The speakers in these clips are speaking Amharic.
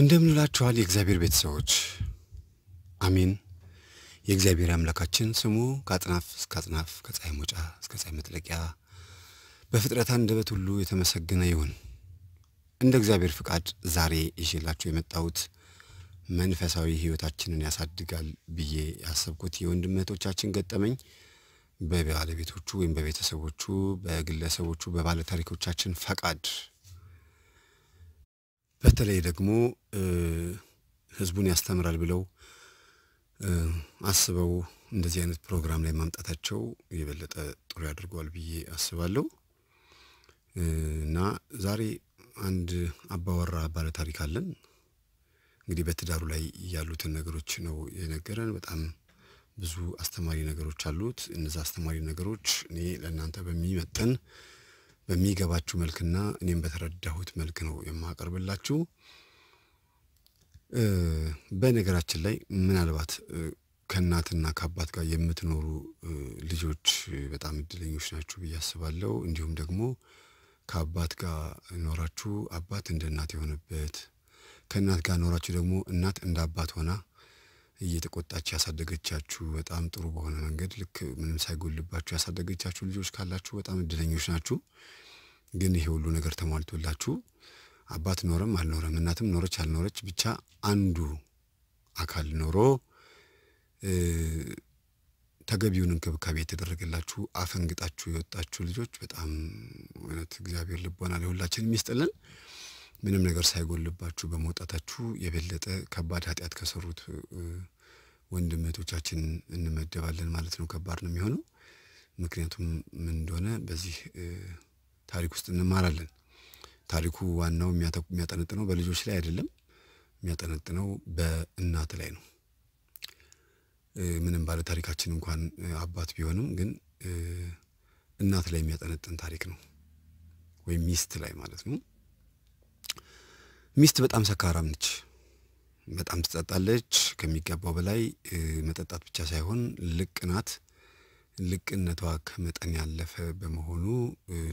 እንደምንላችኋል የእግዚአብሔር ቤተሰቦች አሚን የእግዚአብሔር አምላካችን ስሙ ከአጥናፍ እስከ አጥናፍ ከፀሐይ መውጫ እስከ ፀሐይ መጥለቂያ በፍጥረት አንደበት ሁሉ የተመሰገነ ይሁን። እንደ እግዚአብሔር ፍቃድ ዛሬ ይዤላችሁ የመጣሁት መንፈሳዊ ሕይወታችንን ያሳድጋል ብዬ ያሰብኩት የወንድመቶቻችን ገጠመኝ በባለቤቶቹ ወይም በቤተሰቦቹ፣ በግለሰቦቹ፣ በባለታሪኮቻችን ፈቃድ በተለይ ደግሞ ህዝቡን ያስተምራል ብለው አስበው እንደዚህ አይነት ፕሮግራም ላይ ማምጣታቸው የበለጠ ጥሩ ያደርገዋል ብዬ አስባለሁ እና ዛሬ አንድ አባወራ ባለ ታሪክ አለን። እንግዲህ በትዳሩ ላይ ያሉትን ነገሮች ነው የነገረን። በጣም ብዙ አስተማሪ ነገሮች አሉት። እነዚ አስተማሪ ነገሮች እኔ ለእናንተ በሚመጠን በሚገባችሁ መልክና እኔም በተረዳሁት መልክ ነው የማቀርብላችሁ። በነገራችን ላይ ምናልባት ከእናትና ከአባት ጋር የምትኖሩ ልጆች በጣም እድለኞች ናችሁ ብዬ አስባለሁ። እንዲሁም ደግሞ ከአባት ጋር ኖራችሁ አባት እንደ እናት የሆነበት ከእናት ጋር ኖራችሁ ደግሞ እናት እንደ አባት ሆና እየተቆጣች ያሳደገቻችሁ በጣም ጥሩ በሆነ መንገድ ልክ ምንም ሳይጎልባችሁ ያሳደገቻችሁ ልጆች ካላችሁ በጣም እድለኞች ናችሁ። ግን ይሄ ሁሉ ነገር ተሟልቶላችሁ አባት ኖረም አልኖረም እናትም ኖረች አልኖረች ብቻ አንዱ አካል ኖሮ ተገቢውን እንክብካቤ የተደረገላችሁ አፈንግጣችሁ የወጣችሁ ልጆች በጣም እውነት እግዚአብሔር ልቦና ለሁላችንም የሚስጥልን ምንም ነገር ሳይጎልባችሁ በመውጣታችሁ የበለጠ ከባድ ኃጢአት ከሰሩት ወንድም እህቶቻችን እንመደባለን ማለት ነው። ከባድ ነው የሚሆነው። ምክንያቱም ምን እንደሆነ በዚህ ታሪክ ውስጥ እንማራለን። ታሪኩ ዋናው የሚያጠነጥነው በልጆች ላይ አይደለም፣ የሚያጠነጥነው በእናት ላይ ነው። ምንም ባለ ታሪካችን እንኳን አባት ቢሆንም ግን እናት ላይ የሚያጠነጥን ታሪክ ነው፣ ወይም ሚስት ላይ ማለት ነው። ሚስት በጣም ሰካራም ነች። በጣም ትጠጣለች። ከሚገባው በላይ መጠጣት ብቻ ሳይሆን ልቅ ናት። ልቅነቷ ከመጠን ያለፈ በመሆኑ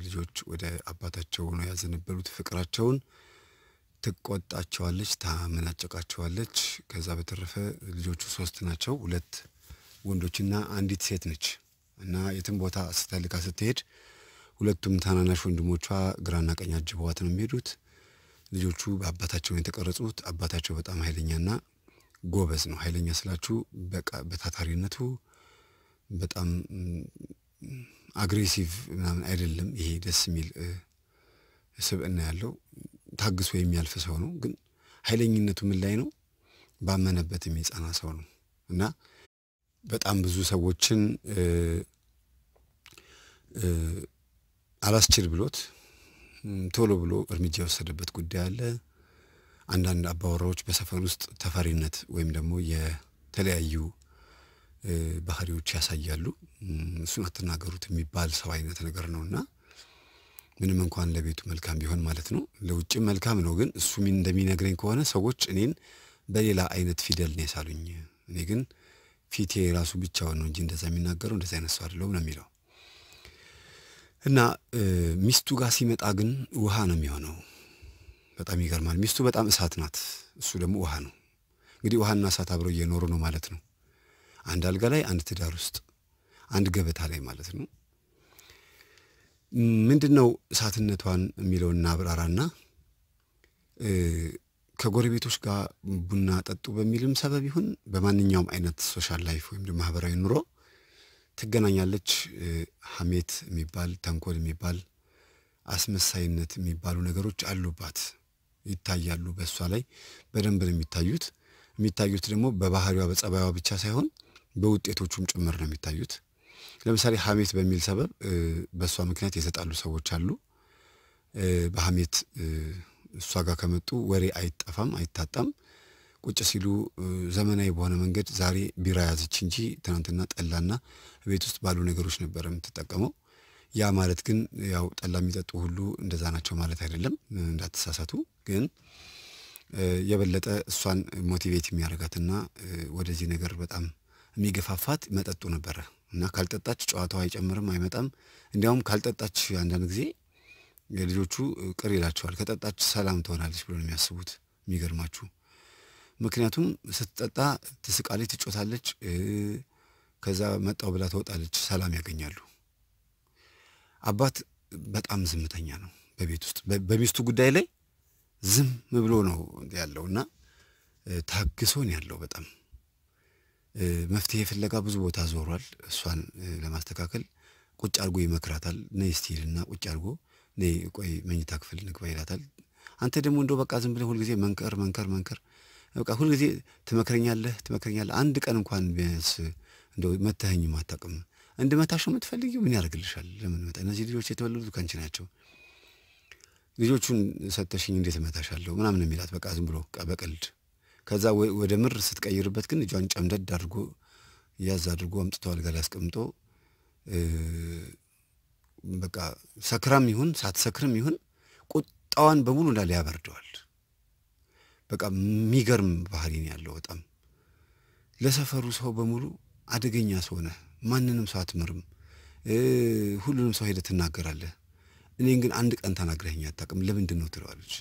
ልጆች ወደ አባታቸው ሆነው ያዘነበሉት ፍቅራቸውን ትቆጣቸዋለች፣ ታመናጨቃቸዋለች። ከዛ በተረፈ ልጆቹ ሶስት ናቸው፣ ሁለት ወንዶችና አንዲት ሴት ነች እና የትም ቦታ ስተልካ ስትሄድ ሁለቱም ታናናሽ ወንድሞቿ ግራና ቀኝ አጅበዋት ነው የሚሄዱት። ልጆቹ በአባታቸው የተቀረጹት። አባታቸው በጣም ኃይለኛና ጎበዝ ነው። ኃይለኛ ስላችሁ በታታሪነቱ በጣም አግሬሲቭ ምናምን አይደለም። ይሄ ደስ የሚል ስብዕና ያለው ታግሶ የሚያልፍ ሰው ነው። ግን ኃይለኝነቱ ምን ላይ ነው? ባመነበት የሚጸና ሰው ነው እና በጣም ብዙ ሰዎችን አላስችል ብሎት ቶሎ ብሎ እርምጃ የወሰደበት ጉዳይ አለ። አንዳንድ አባወራዎች በሰፈር ውስጥ ተፈሪነት ወይም ደግሞ የተለያዩ ባህሪዎች ያሳያሉ። እሱን አትናገሩት የሚባል ሰው አይነት ነገር ነው እና ምንም እንኳን ለቤቱ መልካም ቢሆን ማለት ነው። ለውጭም መልካም ነው፣ ግን እሱ እንደሚነግረኝ ከሆነ ሰዎች እኔን በሌላ አይነት ፊደል ነው የሳሉኝ። እኔ ግን ፊቴ ራሱ ብቻውን ነው እንጂ እንደዛ የሚናገረው እንደዚ አይነት ሰው አይደለሁም ነው የሚለው እና ሚስቱ ጋር ሲመጣ ግን ውሃ ነው የሚሆነው። በጣም ይገርማል። ሚስቱ በጣም እሳት ናት፣ እሱ ደግሞ ውሃ ነው። እንግዲህ ውሃና እሳት አብረው እየኖሩ ነው ማለት ነው። አንድ አልጋ ላይ፣ አንድ ትዳር ውስጥ፣ አንድ ገበታ ላይ ማለት ነው። ምንድን ነው እሳትነቷን የሚለውን እናብራራና ከጎረቤቶች ጋር ቡና ጠጡ በሚልም ሰበብ ይሁን በማንኛውም አይነት ሶሻል ላይፍ ወይም ማህበራዊ ኑሮ ትገናኛለች። ሀሜት የሚባል ተንኮል የሚባል አስመሳይነት የሚባሉ ነገሮች አሉባት፣ ይታያሉ። በእሷ ላይ በደንብ ነው የሚታዩት። የሚታዩት ደግሞ በባህሪዋ በጸባይዋ ብቻ ሳይሆን በውጤቶቹም ጭምር ነው የሚታዩት። ለምሳሌ ሀሜት በሚል ሰበብ በእሷ ምክንያት የተጣሉ ሰዎች አሉ። በሀሜት እሷ ጋር ከመጡ ወሬ አይጠፋም አይታጣም። ቁጭ ሲሉ ዘመናዊ በሆነ መንገድ ዛሬ ቢራ ያዘች እንጂ ትናንትና ጠላና ቤት ውስጥ ባሉ ነገሮች ነበር የምትጠቀመው። ያ ማለት ግን ያው ጠላ የሚጠጡ ሁሉ እንደዛ ናቸው ማለት አይደለም፣ እንዳትሳሳቱ። ግን የበለጠ እሷን ሞቲቬት የሚያደርጋትና ወደዚህ ነገር በጣም የሚገፋፋት መጠጡ ነበረ እና ካልጠጣች ጨዋታው አይጨምርም አይመጣም። እንዲያውም ካልጠጣች አንዳንድ ጊዜ ልጆቹ ቅር ይላቸዋል። ከጠጣች ሰላም ትሆናለች ብሎ የሚያስቡት። የሚገርማችሁ ምክንያቱም ስትጠጣ ትስቃለች፣ ትጮታለች፣ ከዛ መጣው ብላ ትወጣለች። ሰላም ያገኛሉ። አባት በጣም ዝምተኛ ነው። በቤት ውስጥ በሚስቱ ጉዳይ ላይ ዝም ብሎ ነው ያለው እና ታግሶን ያለው በጣም መፍትሄ ፍለጋ ብዙ ቦታ ዞሯል። እሷን ለማስተካከል ቁጭ አድርጎ ይመክራታል። ነይ እስቲ ይልና ቁጭ አድርጎ ነይ ቆይ መኝታ ክፍል ንግባ ይላታል። አንተ ደግሞ እንደው በቃ ዝም ብለህ ሁልጊዜ መንከር መንከር መንከር በቃ ሁልጊዜ ትመክረኛለህ ትመክረኛለህ። አንድ ቀን እንኳን ቢያንስ እንደው መተኸኝም አታውቅም። እንድመታሽ የምትፈልጊው ምን ያደርግልሻል? ለምን መጣ? እነዚህ ልጆች የተወለዱት ከአንቺ ናቸው። ልጆቹን ሰተሽኝ እንዴት መታሻለሁ? ምናምን የሚላት በቃ ዝም ብሎ በቀልድ ከዛ ወደ ምር ስትቀይርበት ግን እጇን ጨምደድ አድርጎ ያዝ አድርጎ አምጥቶ አልጋ ላይ አስቀምጦ በቃ ሰክራም ይሁን ሳትሰክርም ይሁን ቁጣዋን በሙሉ እንዳለ ያበርደዋል። በቃ የሚገርም ባህሪ ነው ያለው። በጣም ለሰፈሩ ሰው በሙሉ አደገኛ ሰው ነህ፣ ማንንም ሰው አትምርም፣ ሁሉንም ሰው ሄደህ ትናገራለህ። እኔን ግን አንድ ቀን ተናግረኸኝ አታውቅም፣ ለምንድን ነው ትለዋለች።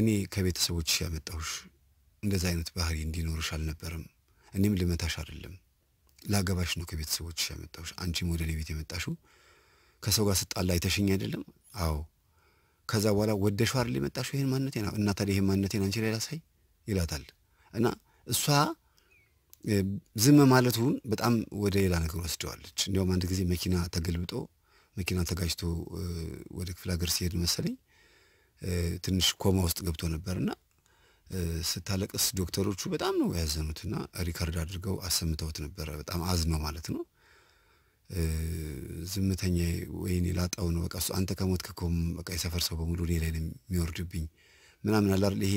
እኔ ከቤተሰቦች ያመጣሁሽ እንደዛ አይነት ባህሪ እንዲኖርሽ አልነበረም። እኔም ልመታሽ አይደለም፣ ላገባሽ ነው ከቤተሰቦች ያመጣሁሽ። አንቺም ወደ እኔ ቤት የመጣሽው ከሰው ጋር ስጣላ አይተሽኝ አይደለም? አዎ። ከዛ በኋላ ወደሽው አይደል የመጣሽው? ይህን ማንነቴን እና ታዲያ ይህን ማንነቴን አንቺ ላይ ላሳይ ይላታል። እና እሷ ዝም ማለቱን በጣም ወደ ሌላ ነገር ወስደዋለች። እንዲያውም አንድ ጊዜ መኪና ተገልብጦ መኪና ተጋጅቶ ወደ ክፍለ ሀገር ሲሄድ መሰለኝ ትንሽ ኮማ ውስጥ ገብቶ ነበርና ስታለቅስ ዶክተሮቹ በጣም ነው ያዘኑትና ሪከርድ አድርገው አሰምተውት ነበረ። በጣም አዝነው ማለት ነው። ዝምተኛ ወይኔ ላጣው ነው በቃ አንተ ከሞት ከኮም በቃ የሰፈር ሰው በሙሉ እኔ ላይ ነው የሚወርድብኝ ምናምን አላር ይሄ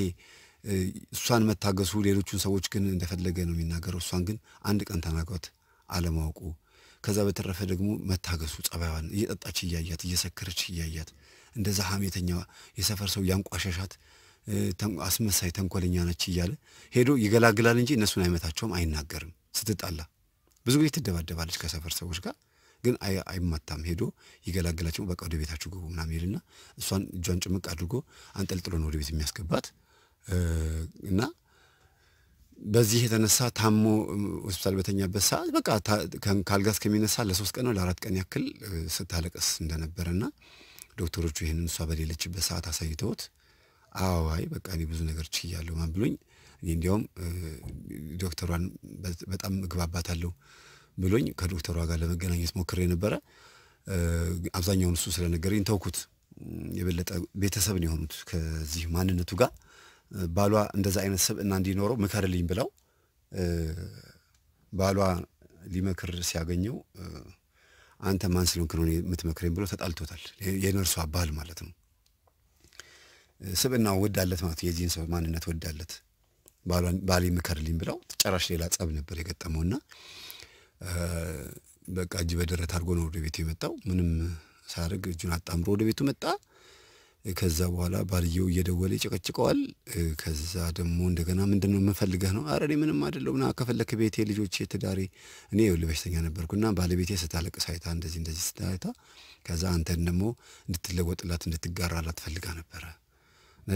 እሷን መታገሱ ሌሎቹን ሰዎች ግን እንደፈለገ ነው የሚናገረው። እሷን ግን አንድ ቀን ተናግሯት አለማወቁ ከዛ በተረፈ ደግሞ መታገሱ ጸባይዋን እየጠጣች እያያት እየሰከረች እያያት እንደዛ ሀሜተኛ የሰፈር ሰው ያንቋሸሻት አስመሳይ ተንኮለኛ ነች እያለ ሄዶ ይገላግላል እንጂ እነሱን አይመታቸውም፣ አይናገርም። ስትጣላ ብዙ ጊዜ ትደባደባለች ከሰፈር ሰዎች ጋር ግን አይማታም። ሄዶ ይገላግላቸው፣ በቃ ወደ ቤታችሁ ግቡ ምናምን ይልና እሷን እጇን ጭምቅ አድርጎ አንጠልጥሎ ነው ወደ ቤት የሚያስገባት እና በዚህ የተነሳ ታሞ ሆስፒታል በተኛበት ሰዓት በቃ ከአልጋ እስከሚነሳ ለሶስት ቀን ነው ለአራት ቀን ያክል ስታለቅስ እንደነበረና ዶክተሮቹ ይህንን እሷ በሌለችበት ሰዓት አሳይተውት አዋይ በቃ እኔ ብዙ ነገር ችያለሁ ማን ብሎኝ እኔ እንዲያውም ዶክተሯን በጣም እግባባታለሁ ብሎኝ ከዶክተሯ ጋር ለመገናኘት ሞክሬ ነበረ። አብዛኛውን እሱ ስለነገረኝ ተውኩት። የበለጠ ቤተሰብ ነው የሆኑት ከዚህ ማንነቱ ጋር ባሏ እንደዛ አይነት ስብዕና እንዲኖረው ምከርልኝ ብለው ባሏ ሊመክር ሲያገኘው አንተ ማን ስለሆንክ ነው የምትመክረኝ ብሎ ተጣልቶታል። የነርሷ ባል ማለት ነው። ስብዕና ወዳለት ማለት የዚህን ሰው ማንነት ወዳለት ባሌ ምከርልኝ ብለው ጭራሽ ሌላ ጸብ ነበር የገጠመውና በቃ እጅ በደረት አድርጎ ነው ወደ ቤቱ የመጣው። ምንም ሳያደርግ እጁን አጣምሮ ወደ ቤቱ መጣ። ከዛ በኋላ ባልየው እየደወለ ይጨቀጭቀዋል። ከዛ ደግሞ እንደገና ምንድን ነው የምፈልገህ ነው? አረ እኔ ምንም አይደለሁም ና ከፈለክ ቤቴ፣ ልጆቼ፣ ትዳሬ። እኔ ይኸውልህ በሽተኛ ነበርኩና ባለቤቴ ስታለቅስ አይታ እንደዚህ እንደዚህ ስታይታ ከዛ አንተን ደግሞ እንድትለወጥላት እንድትጋራላት ፈልጋ ነበረ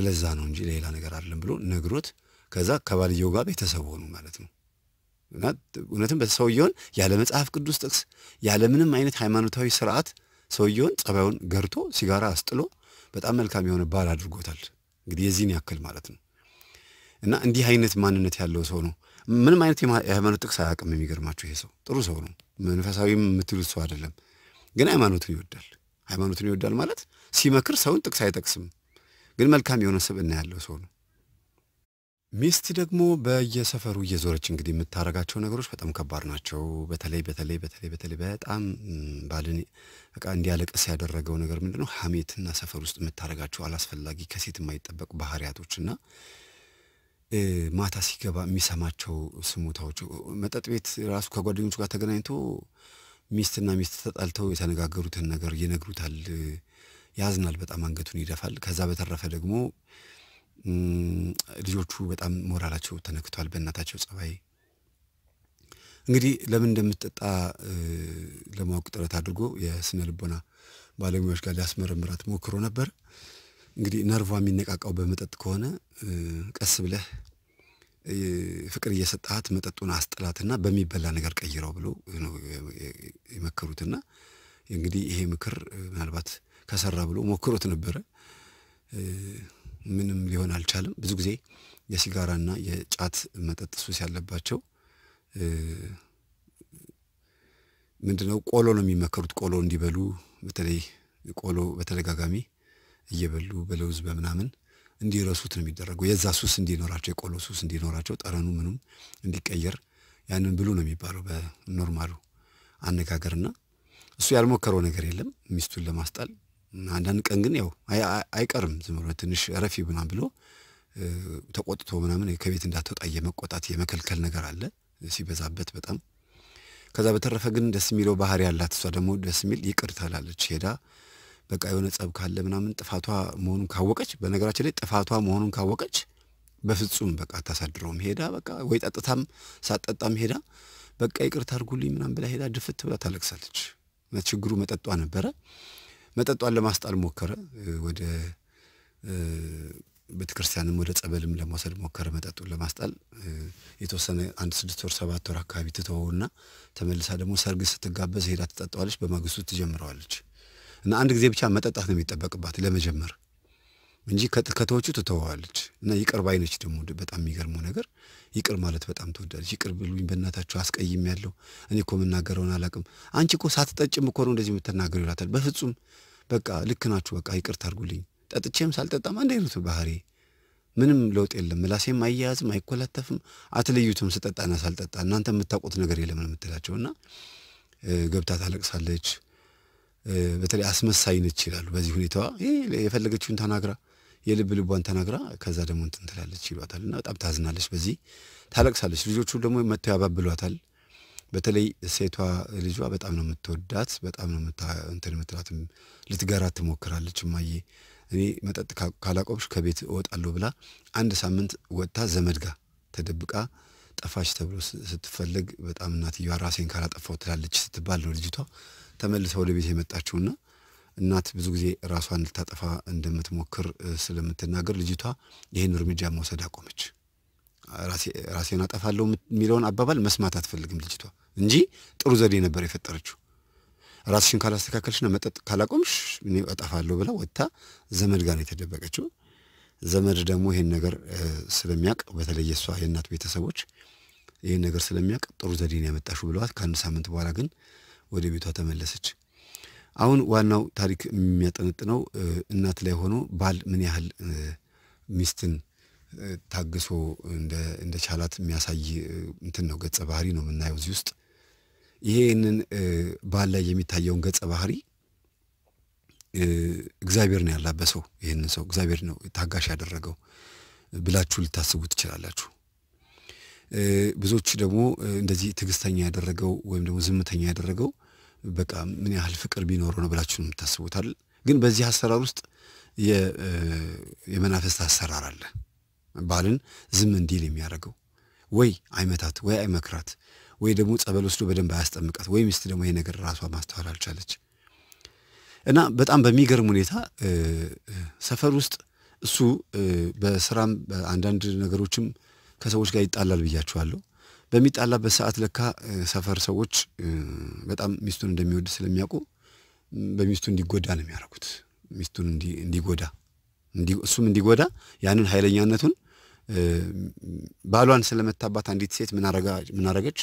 ለዛ ነው እንጂ ሌላ ነገር አይደለም ብሎ ነግሮት ከዛ ከባልየው ጋር ቤተሰብ ሆኑ ማለት ነው። እና እውነትም ሰውየውን ያለ መጽሐፍ ቅዱስ ጥቅስ ያለ ምንም አይነት ሃይማኖታዊ ስርዓት ሰውየውን ጸባዩን ገርቶ ሲጋራ አስጥሎ በጣም መልካም የሆነ ባል አድርጎታል። እንግዲህ የዚህን ያክል ማለት ነው። እና እንዲህ አይነት ማንነት ያለው ሰው ነው። ምንም አይነት የሃይማኖት ጥቅስ አያውቅም። የሚገርማችሁ ይሄ ሰው ጥሩ ሰው ነው። መንፈሳዊም የምትሉት ሰው አይደለም፣ ግን ሃይማኖትን ይወዳል። ሃይማኖትን ይወዳል ማለት ሲመክር ሰውን ጥቅስ አይጠቅስም፣ ግን መልካም የሆነ ስብዕና ያለው ሰው ነው። ሚስት ደግሞ በየሰፈሩ እየዞረች እንግዲህ የምታደርጋቸው ነገሮች በጣም ከባድ ናቸው። በተለይ በተለይ በተለይ በተለይ በጣም ባልን በቃ እንዲያለቅስ ያደረገው ነገር ምንድነው? ሀሜትና ሰፈር ውስጥ የምታደርጋቸው አላስፈላጊ ከሴት የማይጠበቁ ባህሪያቶችና ማታ ሲገባ የሚሰማቸው ስሙታዎች፣ መጠጥ ቤት ራሱ ከጓደኞቹ ጋር ተገናኝቶ ሚስትና ሚስት ተጣልተው የተነጋገሩትን ነገር ይነግሩታል። ያዝናል፣ በጣም አንገቱን ይደፋል። ከዛ በተረፈ ደግሞ ልጆቹ በጣም ሞራላቸው ተነክቷል በእናታቸው ጸባይ። እንግዲህ ለምን እንደምትጠጣ ለማወቅ ጥረት አድርጎ የስነ ልቦና ባለሙያዎች ጋር ሊያስመረምራት ሞክሮ ነበር። እንግዲህ ነርቫ የሚነቃቃው በመጠጥ ከሆነ ቀስ ብለህ ፍቅር እየሰጣት መጠጡን አስጥላትና በሚበላ ነገር ቀይረው ብሎ ነው የመከሩትና እንግዲህ ይሄ ምክር ምናልባት ከሰራ ብሎ ሞክሮት ነበረ። ምንም ሊሆን አልቻለም። ብዙ ጊዜ የሲጋራና የጫት መጠጥ ሱስ ያለባቸው ምንድነው ቆሎ ነው የሚመከሩት። ቆሎ እንዲበሉ በተለይ ቆሎ በተደጋጋሚ እየበሉ በለውዝ በምናምን እንዲረሱት ነው የሚደረገው። የዛ ሱስ እንዲኖራቸው የቆሎ ሱስ እንዲኖራቸው ጠረኑ ምኑም እንዲቀየር ያንን ብሉ ነው የሚባለው በኖርማሉ አነጋገርና እሱ ያልሞከረው ነገር የለም ሚስቱን ለማስጣል አንዳንድ ቀን ግን ያው አይቀርም ዝም ብሎ ትንሽ ረፊ ምናምን ብሎ ተቆጥቶ ምናምን ከቤት እንዳትወጣ የመቆጣት የመከልከል ነገር አለ ሲበዛበት በጣም። ከዛ በተረፈ ግን ደስ የሚለው ባህሪ ያላት እሷ ደግሞ ደስ የሚል ይቅር ትላለች ሄዳ በቃ የሆነ ጸብ ካለ ምናምን ጥፋቷ መሆኑን ካወቀች፣ በነገራችን ላይ ጥፋቷ መሆኑን ካወቀች በፍጹም በቃ አታሳድረውም። ሄዳ በቃ ወይ ጠጥታም ሳጠጣም ሄዳ በቃ ይቅርታ አድርጉልኝ ምናምን ብላ ሄዳ ድፍት ብላ ታለቅሳለች። ችግሩ መጠጧ ነበረ። መጠጧን ለማስጣል ሞከረ። ወደ ቤተክርስቲያንም ወደ ጸበልም ለመውሰድ ሞከረ። መጠጡን ለማስጣል የተወሰነ አንድ ስድስት ወር ሰባት ወር አካባቢ ትተወውና ተመልሳ ደግሞ ሰርግ ስትጋበዝ ሄዳ ትጠጣዋለች። በማግስቱ ትጀምረዋለች እና አንድ ጊዜ ብቻ መጠጣት ነው የሚጠበቅባት ለመጀመር እንጂ ከተዎቹ ትተዋለች እና ይቅር ባይነች ደግሞ በጣም የሚገርመው ነገር ይቅር ማለት በጣም ትወዳለች። ይቅር ብሉኝ በእናታቸው አስቀይም ያለው እኔ እኮ የምናገረውን አላቅም አንቺ እኮ ሳትጠጭም እኮ ነው እንደዚህ የምትናገሩ ይላታል። በፍጹም በቃ ልክ ናችሁ፣ በቃ ይቅር ታርጉልኝ። ጠጥቼም ሳልጠጣም አንድ አይነቱ ባህሪ ምንም ለውጥ የለም። ምላሴም አያያዝም አይኮላተፍም፣ አትለዩትም ስጠጣና ሳልጠጣ እናንተ የምታውቁት ነገር የለም የምትላቸው እና ገብታ ታለቅሳለች። በተለይ አስመሳይ ነች ይላሉ። በዚህ ሁኔታዋ የፈለገችውን ተናግራ የልብ ልቧን ተናግራ ከዛ ደግሞ እንትን ትላለች ይሏታል እና በጣም ታዝናለች። በዚህ ታለቅሳለች። ልጆቹ ደግሞ መጥተው ያባብሏታል። በተለይ ሴቷ ልጇ በጣም ነው የምትወዳት፣ በጣም ነው እንትን የምትላትም ልትገራ ትሞክራለች። እማዬ እኔ መጠጥ ካላቆምሽ ከቤት እወጣለሁ ብላ አንድ ሳምንት ወጥታ ዘመድ ጋር ተደብቃ ጠፋች ተብሎ ስትፈለግ በጣም እናትየዋ ራሴን ካላጠፋው ትላለች ስትባል ነው ልጅቷ ተመልሳ ወደ ቤት የመጣችውና እናት ብዙ ጊዜ ራሷን ልታጠፋ እንደምትሞክር ስለምትናገር ልጅቷ ይህን እርምጃ መውሰድ አቆመች። ራሴን አጠፋለሁ የሚለውን አባባል መስማት አትፈልግም ልጅቷ እንጂ ጥሩ ዘዴ ነበር የፈጠረችው። ራስሽን ካላስተካከልሽና መጠጥ ካላቆምሽ እኔ እጠፋለሁ ብላ ወጥታ ዘመድ ጋር ነው የተደበቀችው። ዘመድ ደግሞ ይህን ነገር ስለሚያውቅ በተለየ እሷ የእናት ቤተሰቦች ይህን ነገር ስለሚያውቅ ጥሩ ዘዴን ያመጣሹ ብለዋት ከአንድ ሳምንት በኋላ ግን ወደ ቤቷ ተመለሰች። አሁን ዋናው ታሪክ የሚያጠነጥነው እናት ላይ ሆኖ ባል ምን ያህል ሚስትን ታግሶ እንደ ቻላት የሚያሳይ እንትን ነው፣ ገጸ ባህሪ ነው የምናየው እዚህ ውስጥ። ይሄንን ባል ላይ የሚታየውን ገጸ ባህሪ እግዚአብሔር ነው ያላበሰው። ይህንን ሰው እግዚአብሔር ነው ታጋሽ ያደረገው ብላችሁ ልታስቡ ትችላላችሁ። ብዙዎች ደግሞ እንደዚህ ትዕግስተኛ ያደረገው ወይም ደግሞ ዝምተኛ ያደረገው በቃ ምን ያህል ፍቅር ቢኖረው ነው ብላችሁ የምታስቡት አይደል? ግን በዚህ አሰራር ውስጥ የመናፈስት አሰራር አለ። ባልን ዝም እንዲል የሚያደርገው ወይ አይመታት ወይ አይመክራት ወይ ደግሞ ጸበል ወስዶ በደንብ አያስጠምቃት ወይ ሚስት ደግሞ ይሄ ነገር ራሷ ማስተዋል አልቻለች እና በጣም በሚገርም ሁኔታ ሰፈር ውስጥ እሱ በስራም በአንዳንድ ነገሮችም ከሰዎች ጋር ይጣላል ብያችኋለሁ። በሚጣላበት ሰዓት ለካ ሰፈር ሰዎች በጣም ሚስቱን እንደሚወድ ስለሚያውቁ በሚስቱ እንዲጎዳ ነው የሚያደርጉት። ሚስቱን እንዲጎዳ እሱም እንዲጎዳ ያንን ኃይለኛነቱን ባሏን ስለመታባት አንዲት ሴት ምናረገች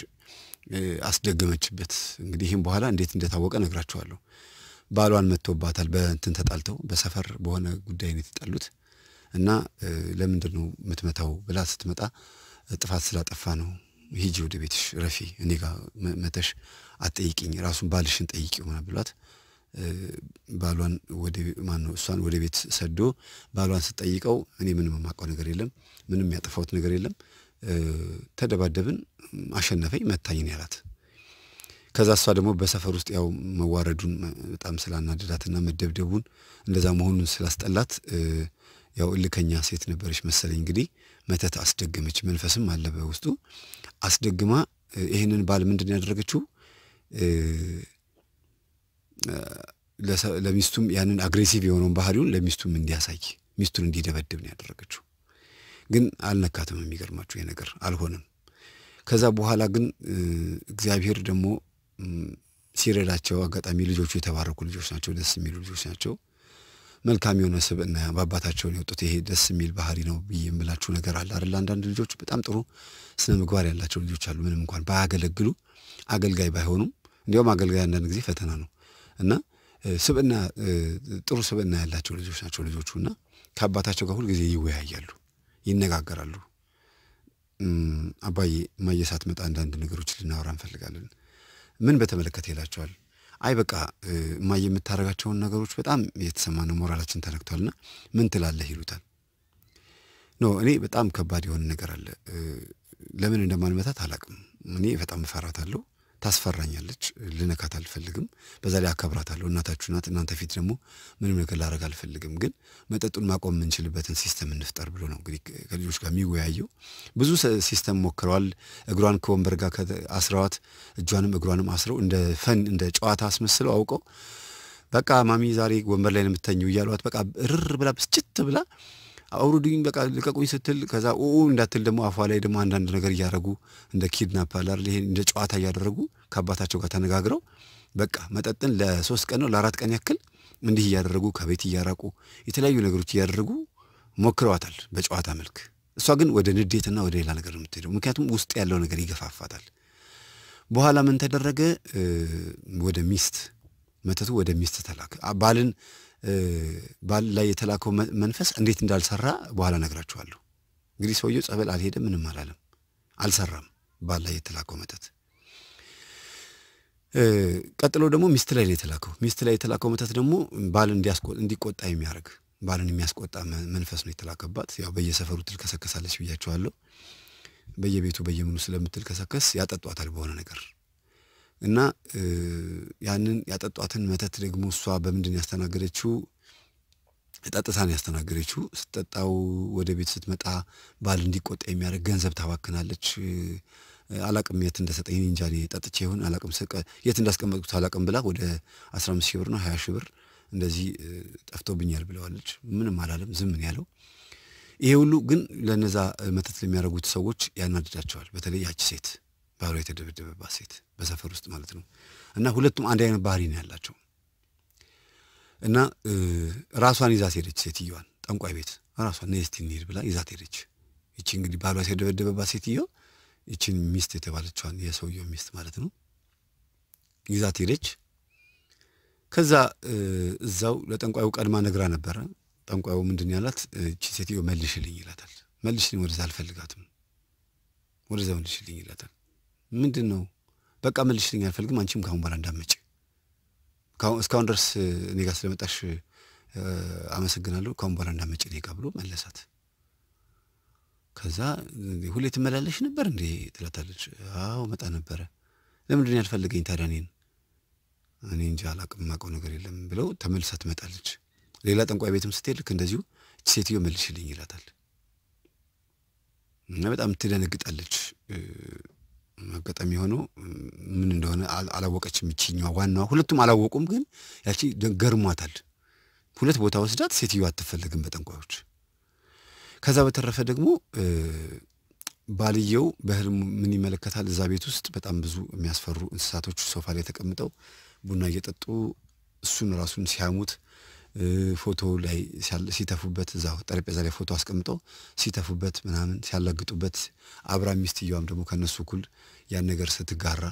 አስደገመችበት። እንግዲህ ይህም በኋላ እንዴት እንደታወቀ ነግራችኋለሁ። ባሏን መጥቶባታል። በእንትን ተጣልተው በሰፈር በሆነ ጉዳይ ነው የተጣሉት እና ለምንድን ነው የምትመታው ብላ ስትመጣ ጥፋት ስላጠፋ ነው ሂጂ ወደ ቤትሽ ረፊ፣ እኔ ጋር መተሽ አትጠይቂኝ፣ ራሱን ባልሽን ጠይቅ ሆና ብሏት ባሏን ወደ ማን ነው እሷን ወደ ቤት ሰዶ ባሏን ስትጠይቀው እኔ ምንም የማውቀው ነገር የለም፣ ምንም ያጠፋሁት ነገር የለም፣ ተደባደብን፣ አሸነፈኝ፣ መታኝ ነው ያላት። ከዛ እሷ ደግሞ በሰፈር ውስጥ ያው መዋረዱን በጣም ስላናደዳትና መደብደቡን እንደዛ መሆኑን ስላስጠላት ያው እልከኛ ሴት ነበረች መሰለኝ እንግዲህ መተት አስደገመች። መንፈስም አለ በውስጡ አስደግማ ይህንን ባል ምንድን ያደረገችው ለሚስቱም ያንን አግሬሲቭ የሆነውን ባህሪውን ለሚስቱም እንዲያሳይ ሚስቱን እንዲደበድብ ነው ያደረገችው። ግን አልነካትም። የሚገርማችሁ ይህ ነገር አልሆነም። ከዛ በኋላ ግን እግዚአብሔር ደግሞ ሲረዳቸው አጋጣሚ ልጆቹ የተባረኩ ልጆች ናቸው፣ ደስ የሚሉ ልጆች ናቸው። መልካም የሆነ ስብዕና በአባታቸውን የወጡት ይሄ ደስ የሚል ባህሪ ነው ብዬ የምላችሁ ነገር አለ አይደል? አንዳንድ ልጆች በጣም ጥሩ ስነ ምግባር ያላቸው ልጆች አሉ። ምንም እንኳን ባያገለግሉ አገልጋይ ባይሆኑም፣ እንዲያውም አገልጋይ አንዳንድ ጊዜ ፈተና ነው እና ስብዕና ጥሩ ስብዕና ያላቸው ልጆች ናቸው ልጆቹ እና ከአባታቸው ጋር ሁልጊዜ ይወያያሉ፣ ይነጋገራሉ። አባዬ ማየሳት መጣ አንዳንድ ነገሮች ልናወራ እንፈልጋለን። ምን በተመለከተ ይላቸዋል። አይ በቃ እማዬ የምታደርጋቸውን ነገሮች በጣም ነው፣ ሞራላችን ተነክቷልና ምን ትላለህ ይሉታል። ኖ እኔ በጣም ከባድ የሆነ ነገር አለ። ለምን እንደማንመታት አላቅም። እኔ በጣም እፈራታለሁ። ታስፈራኛለች፣ ልነካት አልፈልግም። በዛ ላይ አከብራታለሁ፣ እናታችሁ ናት። እናንተ ፊት ደግሞ ምንም ነገር ላደርግ አልፈልግም። ግን መጠጡን ማቆም የምንችልበትን ሲስተም እንፍጠር ብሎ ነው እንግዲህ ከልጆች ጋር የሚወያየው። ብዙ ሲስተም ሞክረዋል። እግሯን ከወንበር ጋር አስረዋት፣ እጇንም እግሯንም አስረው እንደ ፈን እንደ ጨዋታ አስመስለው አውቀው በቃ ማሚ ዛሬ ወንበር ላይ ነው የምተኘው እያሏት በቃ እርር ብላ ብስጭት ብላ አውርዱኝ በቃ ልቀቁኝ ስትል ከዛ ኡ እንዳትል ደግሞ አፏ ላይ ደግሞ አንዳንድ ነገር እያደረጉ እንደ ኪድናፕ ይሄ እንደ ጨዋታ እያደረጉ ከአባታቸው ጋር ተነጋግረው በቃ መጠጥን ለሶስት ቀን ነው ለአራት ቀን ያክል እንዲህ እያደረጉ ከቤት እያራቁ የተለያዩ ነገሮች እያደረጉ ሞክረዋታል በጨዋታ መልክ። እሷ ግን ወደ ንዴትና ወደ ሌላ ነገር የምትሄደው ምክንያቱም ውስጥ ያለው ነገር ይገፋፋታል። በኋላ ምን ተደረገ? ወደ ሚስት መተቱ ወደ ሚስት ተላክ። ባልን ባል ላይ የተላከው መንፈስ እንዴት እንዳልሰራ በኋላ ነግራችኋለሁ። እንግዲህ ሰውየው ጸበል አልሄደም፣ ምንም አላለም፣ አልሰራም። ባል ላይ የተላከው መተት ቀጥሎ ደግሞ ሚስት ላይ ነው የተላከው። ሚስት ላይ የተላከው መተት ደግሞ ባል እንዲቆጣ የሚያደርግ ባልን የሚያስቆጣ መንፈስ ነው የተላከባት። ያው በየሰፈሩ ትልከሰከሳለች ብያቸዋለሁ። በየቤቱ በየምኑ ስለምትልከሰከስ ያጠጧታል በሆነ ነገር እና ያንን ያጠጧትን መተት ደግሞ እሷ በምንድን ያስተናገደችው ጠጥታን ያስተናገደችው። ስትጠጣው ወደ ቤት ስትመጣ ባል እንዲቆጣ የሚያደርግ ገንዘብ ታባክናለች። አላቅም የት እንደሰጠኝ እንጃ ጠጥቼ ይሁን አላቅም፣ የት እንዳስቀመጥኩት አላቅም ብላ ወደ 1 ሺህ ብር ነው 20 ሺህ ብር እንደዚህ ጠፍቶብኛል ብለዋለች። ምንም አላለም፣ ዝም ያለው። ይሄ ሁሉ ግን ለነዛ መተት ለሚያደርጉት ሰዎች ያናድዳቸዋል። በተለይ ያቺ ሴት ባሏ የተደበደበባት ሴት በሰፈር ውስጥ ማለት ነው። እና ሁለቱም አንድ አይነት ባህሪ ነው ያላቸው። እና ራሷን ይዛት ሄደች ሴትዮዋን ጠንቋይ ቤት ራሷን ነይ እስቲ እንሂድ ብላ ይዛት ሄደች። ይቺ እንግዲህ ባሏ የተደበደበባት ሴትዮ ይቺን ሚስት የተባለችዋን የሰውየው ሚስት ማለት ነው ይዛት ሄደች። ከዛ እዛው ለጠንቋዩ ቀድማ ነግራ ነበረ። ጠንቋዩ ምንድን ያላት ይቺ ሴትዮ መልሽልኝ ይላታል። መልሽልኝ ወደዛ አልፈልጋትም፣ ወደዛ መልሽልኝ ይላታል። ምንድን ነው በቃ መልሽልኝ አልፈልግም። አንቺም ከአሁን በኋላ እንዳመጭ እስካሁን ድረስ እኔ ጋር ስለመጣሽ አመሰግናለሁ። ከአሁን በኋላ እንዳመጭ እኔ ብሎ መለሳት። ከዛ ሁሌ ትመላለሽ ነበር እንዴ ትላታለች። አዎ መጣ ነበረ። ለምንድን ያልፈልገኝ ታዲያ እኔን? እኔ እንጂ አላቅም የማውቀው ነገር የለም ብለው ተመልሳ ትመጣለች። ሌላ ጠንቋይ ቤትም ስትሄድ ልክ እንደዚሁ ሴትዮ መልሽልኝ ይላታል እና በጣም ትደነግጣለች። አጋጣሚ የሆነው ምን እንደሆነ አላወቀችም። ይችኛዋ ዋናዋ ሁለቱም አላወቁም፣ ግን ያቺ ገርሟታል። ሁለት ቦታ ወስዳት ሴትዮ አትፈለግም በጠንቋዮች። ከዛ በተረፈ ደግሞ ባልየው በህልሙ ምን ይመለከታል? እዛ ቤት ውስጥ በጣም ብዙ የሚያስፈሩ እንስሳቶች ሶፋ ላይ ተቀምጠው ቡና እየጠጡ እሱን ራሱን ሲያሙት ፎቶ ላይ ሲተፉበት እዛው ጠረጴዛ ላይ ፎቶ አስቀምጦ ሲተፉበት ምናምን ሲያላግጡበት፣ አብራ ሚስትየዋም ደግሞ ከነሱ እኩል ያን ነገር ስትጋራ፣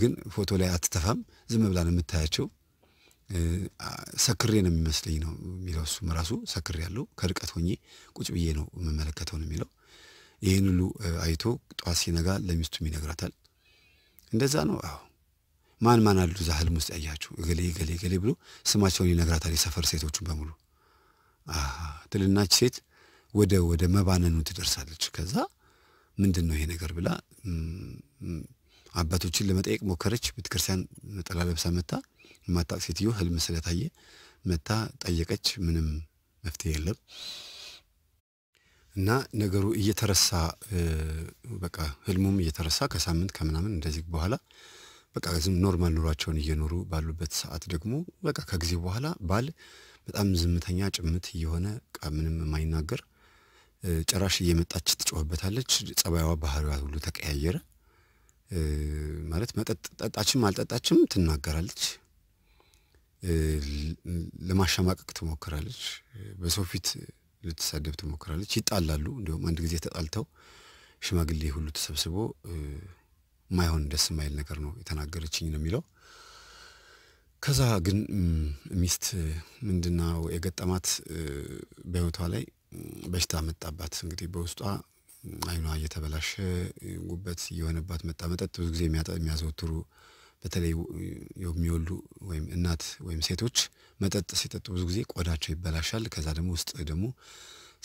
ግን ፎቶ ላይ አትተፋም፣ ዝም ብላ ነው የምታያቸው። ሰክሬ ነው የሚመስለኝ ነው የሚለው እሱም ራሱ ሰክሬ ያለው ከርቀት ሆኜ ቁጭ ብዬ ነው የምመለከተው ነው የሚለው። ይህን ሁሉ አይቶ ጠዋት ሲነጋ ለሚስቱም ይነግራታል። እንደዛ ነው አዎ። ማን ማን አሉ እዛ ህልም ውስጥ ያያችሁ እገሌ እገሌ እገሌ ብሎ ስማቸውን ይነግራታል። የሰፈር ሴቶቹን በሙሉ ትልናች ሴት ወደ ወደ መባነኑ ትደርሳለች። ከዛ ምንድን ነው ይሄ ነገር ብላ አባቶችን ለመጠየቅ ሞከረች። ቤተክርስቲያን ነጠላ ለብሳ መታ የማታቅ ሴትዮ ህልም ስለታየ መታ ጠየቀች። ምንም መፍትሄ የለም እና ነገሩ እየተረሳ በቃ ህልሙም እየተረሳ ከሳምንት ከምናምን እንደዚህ በኋላ በቃ ዝም ኖርማል ኑሯቸውን እየኖሩ ባሉበት ሰዓት ደግሞ በቃ ከጊዜ በኋላ ባል በጣም ዝምተኛ ጭምት እየሆነ ምንም የማይናገር ጭራሽ እየመጣች ትጮህበታለች። ጸባይዋ፣ ባህሪዋ ሁሉ ተቀያየረ። ማለት መጠጥ ጠጣችም አልጠጣችም ትናገራለች። ለማሸማቀቅ ትሞክራለች። በሰው ፊት ልትሳደብ ትሞክራለች። ይጣላሉ። እንዲሁም አንድ ጊዜ ተጣልተው ሽማግሌ ሁሉ ተሰብስቦ ማይሆን ደስ የማይል ነገር ነው የተናገረችኝ ነው የሚለው። ከዛ ግን ሚስት ምንድነው የገጠማት በህይወቷ ላይ በሽታ መጣባት። እንግዲህ በውስጧ አይኗ እየተበላሸ ጉበት እየሆነባት መጣ። መጠጥ ብዙ ጊዜ የሚያዘወትሩ በተለይ የሚወሉ ወይም እናት ወይም ሴቶች መጠጥ ሲጠጡ ብዙ ጊዜ ቆዳቸው ይበላሻል። ከዛ ደግሞ ውስጥ ደግሞ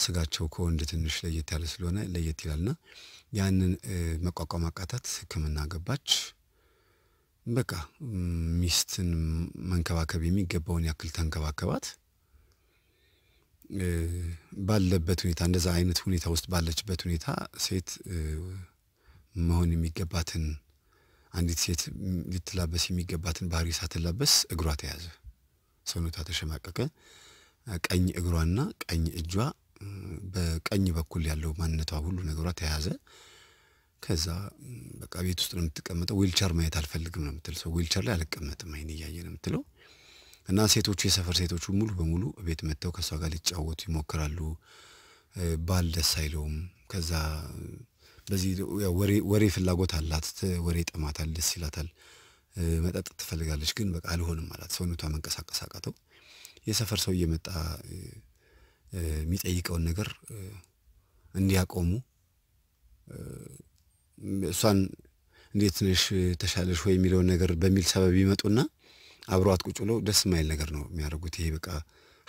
ስጋቸው ከወንድ ትንሽ ለየት ያለ ስለሆነ ለየት ይላልና ያንን መቋቋም አቃታት። ህክምና ገባች። በቃ ሚስትን መንከባከብ የሚገባውን ያክል ተንከባከባት። ባለበት ሁኔታ እንደዛ አይነት ሁኔታ ውስጥ ባለችበት ሁኔታ ሴት መሆን የሚገባትን አንዲት ሴት ልትላበስ የሚገባትን ባህሪ ሳትላበስ እግሯ ተያዘ፣ ሰውነቷ ተሸማቀቀ። ቀኝ እግሯና ቀኝ እጇ በቀኝ በኩል ያለው ማንነቷ ሁሉ ነገሯ ተያዘ። ከዛ በቃ ቤት ውስጥ ነው የምትቀመጠው። ዊልቸር ማየት አልፈልግም ነው የምትል ሰው ዊልቸር ላይ አልቀመጥም አይን እያየ ነው የምትለው። እና ሴቶቹ የሰፈር ሴቶቹ ሙሉ በሙሉ ቤት መጥተው ከእሷ ጋር ሊጫወቱ ይሞክራሉ። ባል ደስ አይለውም። ከዛ በዚህ ወሬ ፍላጎት አላት፣ ወሬ ጠማታል፣ ደስ ይላታል። መጠጥ ትፈልጋለች፣ ግን በቃ አልሆንም አላት። ሰውነቷ መንቀሳቀስ አቃተው። የሰፈር ሰው እየመጣ የሚጠይቀውን ነገር እንዲያቆሙ እሷን እንዴት ነሽ ተሻለሽ ወይ የሚለውን ነገር በሚል ሰበብ ይመጡና አብረዋት ቁጭ ብለው ደስ የማይል ነገር ነው የሚያደርጉት። ይሄ በቃ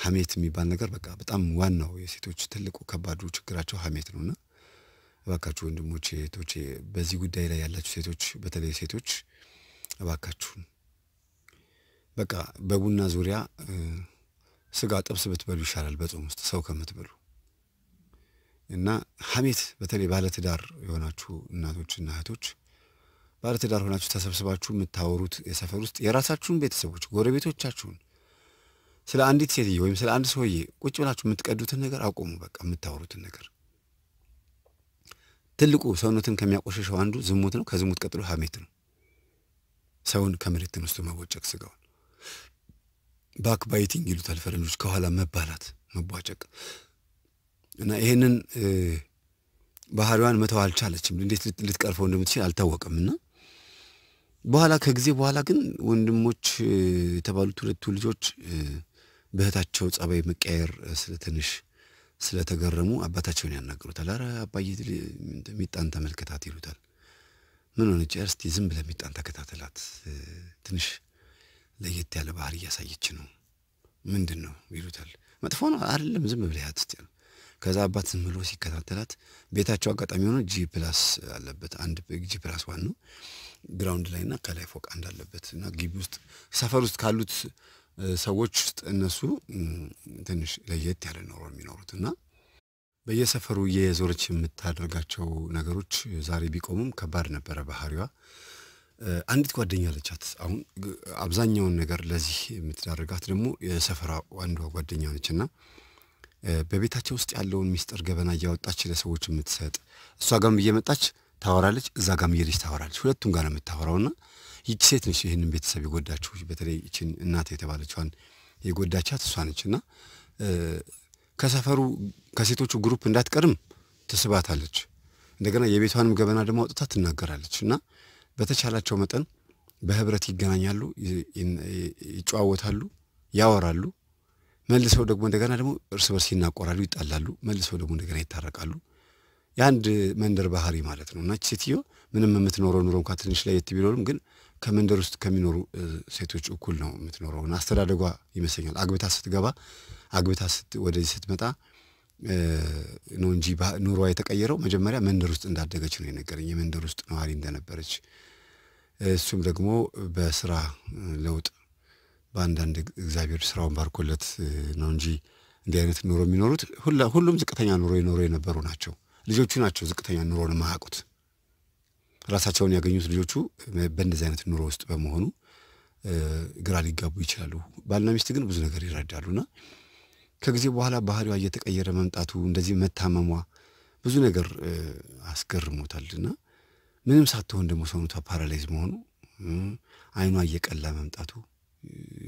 ሀሜት የሚባል ነገር በቃ በጣም ዋናው የሴቶች ትልቁ ከባዱ ችግራቸው ሀሜት ነውና እባካችሁ ወንድሞቼ፣ እህቶቼ በዚህ ጉዳይ ላይ ያላችሁ ሴቶች፣ በተለይ ሴቶች እባካችሁን በቃ በቡና ዙሪያ ስጋ ጥብስ ብትበሉ ይሻላል በጾም ውስጥ ሰው ከምትበሉ እና ሐሜት በተለይ ባለትዳር የሆናችሁ እናቶችና እህቶች ባለትዳር ሆናችሁ ተሰብስባችሁ የምታወሩት የሰፈር ውስጥ የራሳችሁን ቤተሰቦች ጎረቤቶቻችሁን ስለ አንዲት ሴትዬ ወይም ስለ አንድ ሰውዬ ቁጭ ብላችሁ የምትቀዱትን ነገር አቆሙ። በቃ የምታወሩትን ነገር ትልቁ ሰውነትን ከሚያቆሸሸው አንዱ ዝሙት ነው። ከዝሙት ቀጥሎ ሐሜት ነው። ሰውን ከምድትን ውስጥ መቦጨቅ ስጋውን ባክ ባይቲንግ ይሉታል ፈረንጆች፣ ከኋላ መባላት፣ መቧጨቅ እና ይሄንን ባህሪዋን መተው አልቻለችም። እንዴት ልትቀርፈው እንደምትችል አልታወቀም። እና በኋላ ከጊዜ በኋላ ግን ወንድሞች የተባሉት ሁለቱ ልጆች በእህታቸው ጸባይ መቀየር ስለትንሽ ስለተገረሙ አባታቸውን ያናግሩታል። አረ አባዬ ሚጣን ተመልከታት ይሉታል። ምን ሆነች? እስቲ ዝም ብለህ ሚጣን ተከታተላት ትንሽ ለየት ያለ ባህሪ እያሳየች ነው። ምንድን ነው ይሉታል። መጥፎ ነው አይደለም፣ ዝም ብለህ ያት ስትል ከዛ አባት ዝም ብሎ ሲከታተላት ቤታቸው አጋጣሚ ሆኖ ጂ ፕላስ አለበት። አንድ ጂ ፕላስ ዋን ነው ግራውንድ ላይ እና ከላይ ፎቅ አንድ አለበት እና ግቢ ውስጥ ሰፈር ውስጥ ካሉት ሰዎች ውስጥ እነሱ ትንሽ ለየት ያለ ኖሮ የሚኖሩት እና በየሰፈሩ የዞረች የምታደርጋቸው ነገሮች ዛሬ ቢቆሙም ከባድ ነበረ ባህሪዋ። አንዲት ጓደኛ አለቻት። አሁን አብዛኛውን ነገር ለዚህ የምትዳርጋት ደግሞ የሰፈራ አንዷ ጓደኛ ነች እና በቤታቸው ውስጥ ያለውን ሚስጥር ገበና እያወጣች ለሰዎች የምትሰጥ እሷ ጋም እየመጣች ታወራለች፣ እዛ ጋም እየሄደች ታወራለች። ሁለቱም ጋር የምታወራው የምታወራውና ይቺ ሴት ነች ይህንን ቤተሰብ የጎዳችሁ በተለይ ይችን እናት የተባለችዋን የጎዳቻት እሷ ነች እና ከሰፈሩ ከሴቶቹ ግሩፕ እንዳትቀርም ትስባታለች። እንደገና የቤቷንም ገበና ደግሞ አውጥታ ትናገራለች እና በተቻላቸው መጠን በህብረት ይገናኛሉ፣ ይጨዋወታሉ፣ ያወራሉ። መልሰው ደግሞ እንደገና ደግሞ እርስ በርስ ይናቆራሉ፣ ይጣላሉ። መልሰው ደግሞ እንደገና ይታረቃሉ። የአንድ መንደር ባህሪ ማለት ነው እና ሴትዮ ምንም የምትኖረው ኑሮ እንኳ ትንሽ ለየት ቢኖርም ግን ከመንደር ውስጥ ከሚኖሩ ሴቶች እኩል ነው የምትኖረው እና አስተዳደጓ ይመስለኛል። አግብታ ስትገባ አግብታ ወደዚህ ስትመጣ ነው እንጂ ኑሮ የተቀየረው። መጀመሪያ መንደር ውስጥ እንዳደገች ነው የነገረኝ። የመንደር ውስጥ ነዋሪ እንደነበረች እሱም ደግሞ በስራ ለውጥ በአንዳንድ እግዚአብሔር ስራውን ባርኮለት ነው እንጂ እንዲህ አይነት ኑሮ የሚኖሩት ሁሉም ዝቅተኛ ኑሮ የኖሩ የነበሩ ናቸው። ልጆቹ ናቸው ዝቅተኛ ኑሮን የማያውቁት። ራሳቸውን ያገኙት ልጆቹ በእንደዚህ አይነት ኑሮ ውስጥ በመሆኑ ግራ ሊጋቡ ይችላሉ። ባልና ሚስት ግን ብዙ ነገር ይረዳሉና ከጊዜ በኋላ ባህሪዋ እየተቀየረ መምጣቱ እንደዚህ መታመሟ ብዙ ነገር አስገርሞታልና ምንም ሳትሆን ደግሞ ሰውነቷ ፓራላይዝ መሆኑ አይኗ እየቀላ መምጣቱ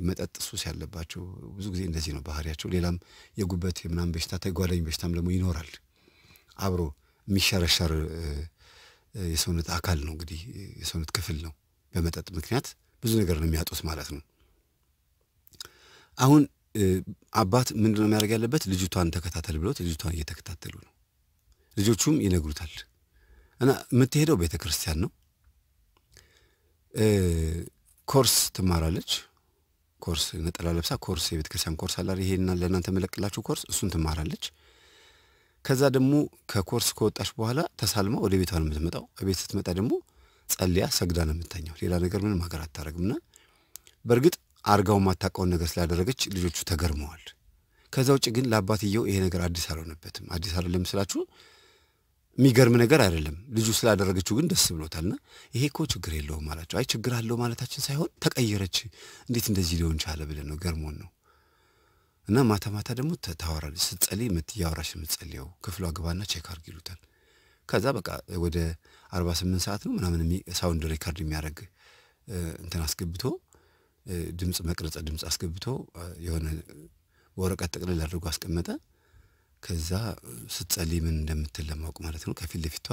መጠጥ ሱስ ያለባቸው ብዙ ጊዜ እንደዚህ ነው ባህሪያቸው። ሌላም የጉበት የምናምን በሽታ ተጓዳኝ በሽታም ደግሞ ይኖራል። አብሮ የሚሸረሸር የሰውነት አካል ነው እንግዲህ የሰውነት ክፍል ነው። በመጠጥ ምክንያት ብዙ ነገር ነው የሚያጡት ማለት ነው። አሁን አባት ምንድነው የሚያደርግ ያለበት? ልጅቷን ተከታተል ብሎት ልጅቷን እየተከታተሉ ነው። ልጆቹም ይነግሩታል። እና የምትሄደው ቤተ ክርስቲያን ነው። ኮርስ ትማራለች። ኮርስ ነጠላ ለብሳ ኮርስ የቤተ ክርስቲያን ኮርስ አላ ይሄና ለእናንተ መለቅላችሁ ኮርስ እሱን ትማራለች። ከዛ ደግሞ ከኮርስ ከወጣች በኋላ ተሳልማ ወደ ቤቷ ነው የምትመጣው። ቤት ስትመጣ ደግሞ ጸልያ ሰግዳ ነው የምታኘው ሌላ ነገር ምንም ሀገር ና በእርግጥ አርጋው ማታቀውን ነገር ስላደረገች ልጆቹ ተገርመዋል። ከዛ ውጭ ግን ለአባትየው ይሄ ነገር አዲስ አልሆነበትም። አዲስ አይደለም ስላችሁ የሚገርም ነገር አይደለም። ልጁ ስላደረገችው ግን ደስ ብሎታልና ይሄ እኮ ችግር የለውም አላቸው። አይ ችግር አለው ማለታችን ሳይሆን ተቀየረች፣ እንዴት እንደዚህ ሊሆን ቻለ ብለን ነው ገርሞን ነው። እና ማታ ማታ ደግሞ ታወራለች። ስትጸልይ እያወራሽ የምትጸልየው ክፍሏ ግባና ቼክ አርግ ይሉታል። ከዛ በቃ ወደ 48 ሰዓት ነው ምናምን ሳውንድ ሪከርድ የሚያደርግ እንትን አስገብቶ ድምፅ መቅረጸ ድምፅ አስገብቶ የሆነ ወረቀት ጥቅልል አድርጎ አስቀመጠ። ከዛ ስትጸልይ ምን እንደምትል ለማወቅ ማለት ነው። ከፊት ለፊቷ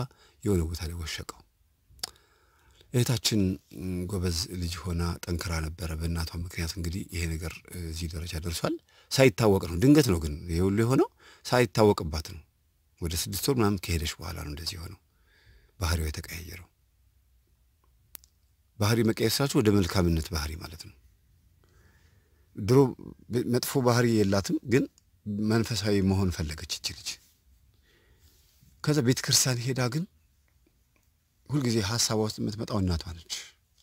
የሆነ ቦታ ላይ ወሸቀው። እህታችን ጎበዝ ልጅ ሆና ጠንክራ ነበረ። በእናቷ ምክንያት እንግዲህ ይሄ ነገር እዚህ ደረጃ ደርሷል። ሳይታወቅ ነው፣ ድንገት ነው። ግን ይሄ ሁሉ የሆነው ሳይታወቅባት ነው። ወደ ስድስት ወር ምናምን ከሄደች በኋላ ነው እንደዚህ የሆነው። ባህሪዋ የተቀያየረው ባህሪ መቀየር ስላችሁ ወደ መልካምነት ባህሪ ማለት ነው። ድሮ መጥፎ ባህሪ የላትም ግን መንፈሳዊ መሆን ፈለገች እች ልጅ። ከዛ ቤተ ክርስቲያን ሄዳ ግን ሁልጊዜ ሀሳቧ ውስጥ የምትመጣው እናቷ ነች።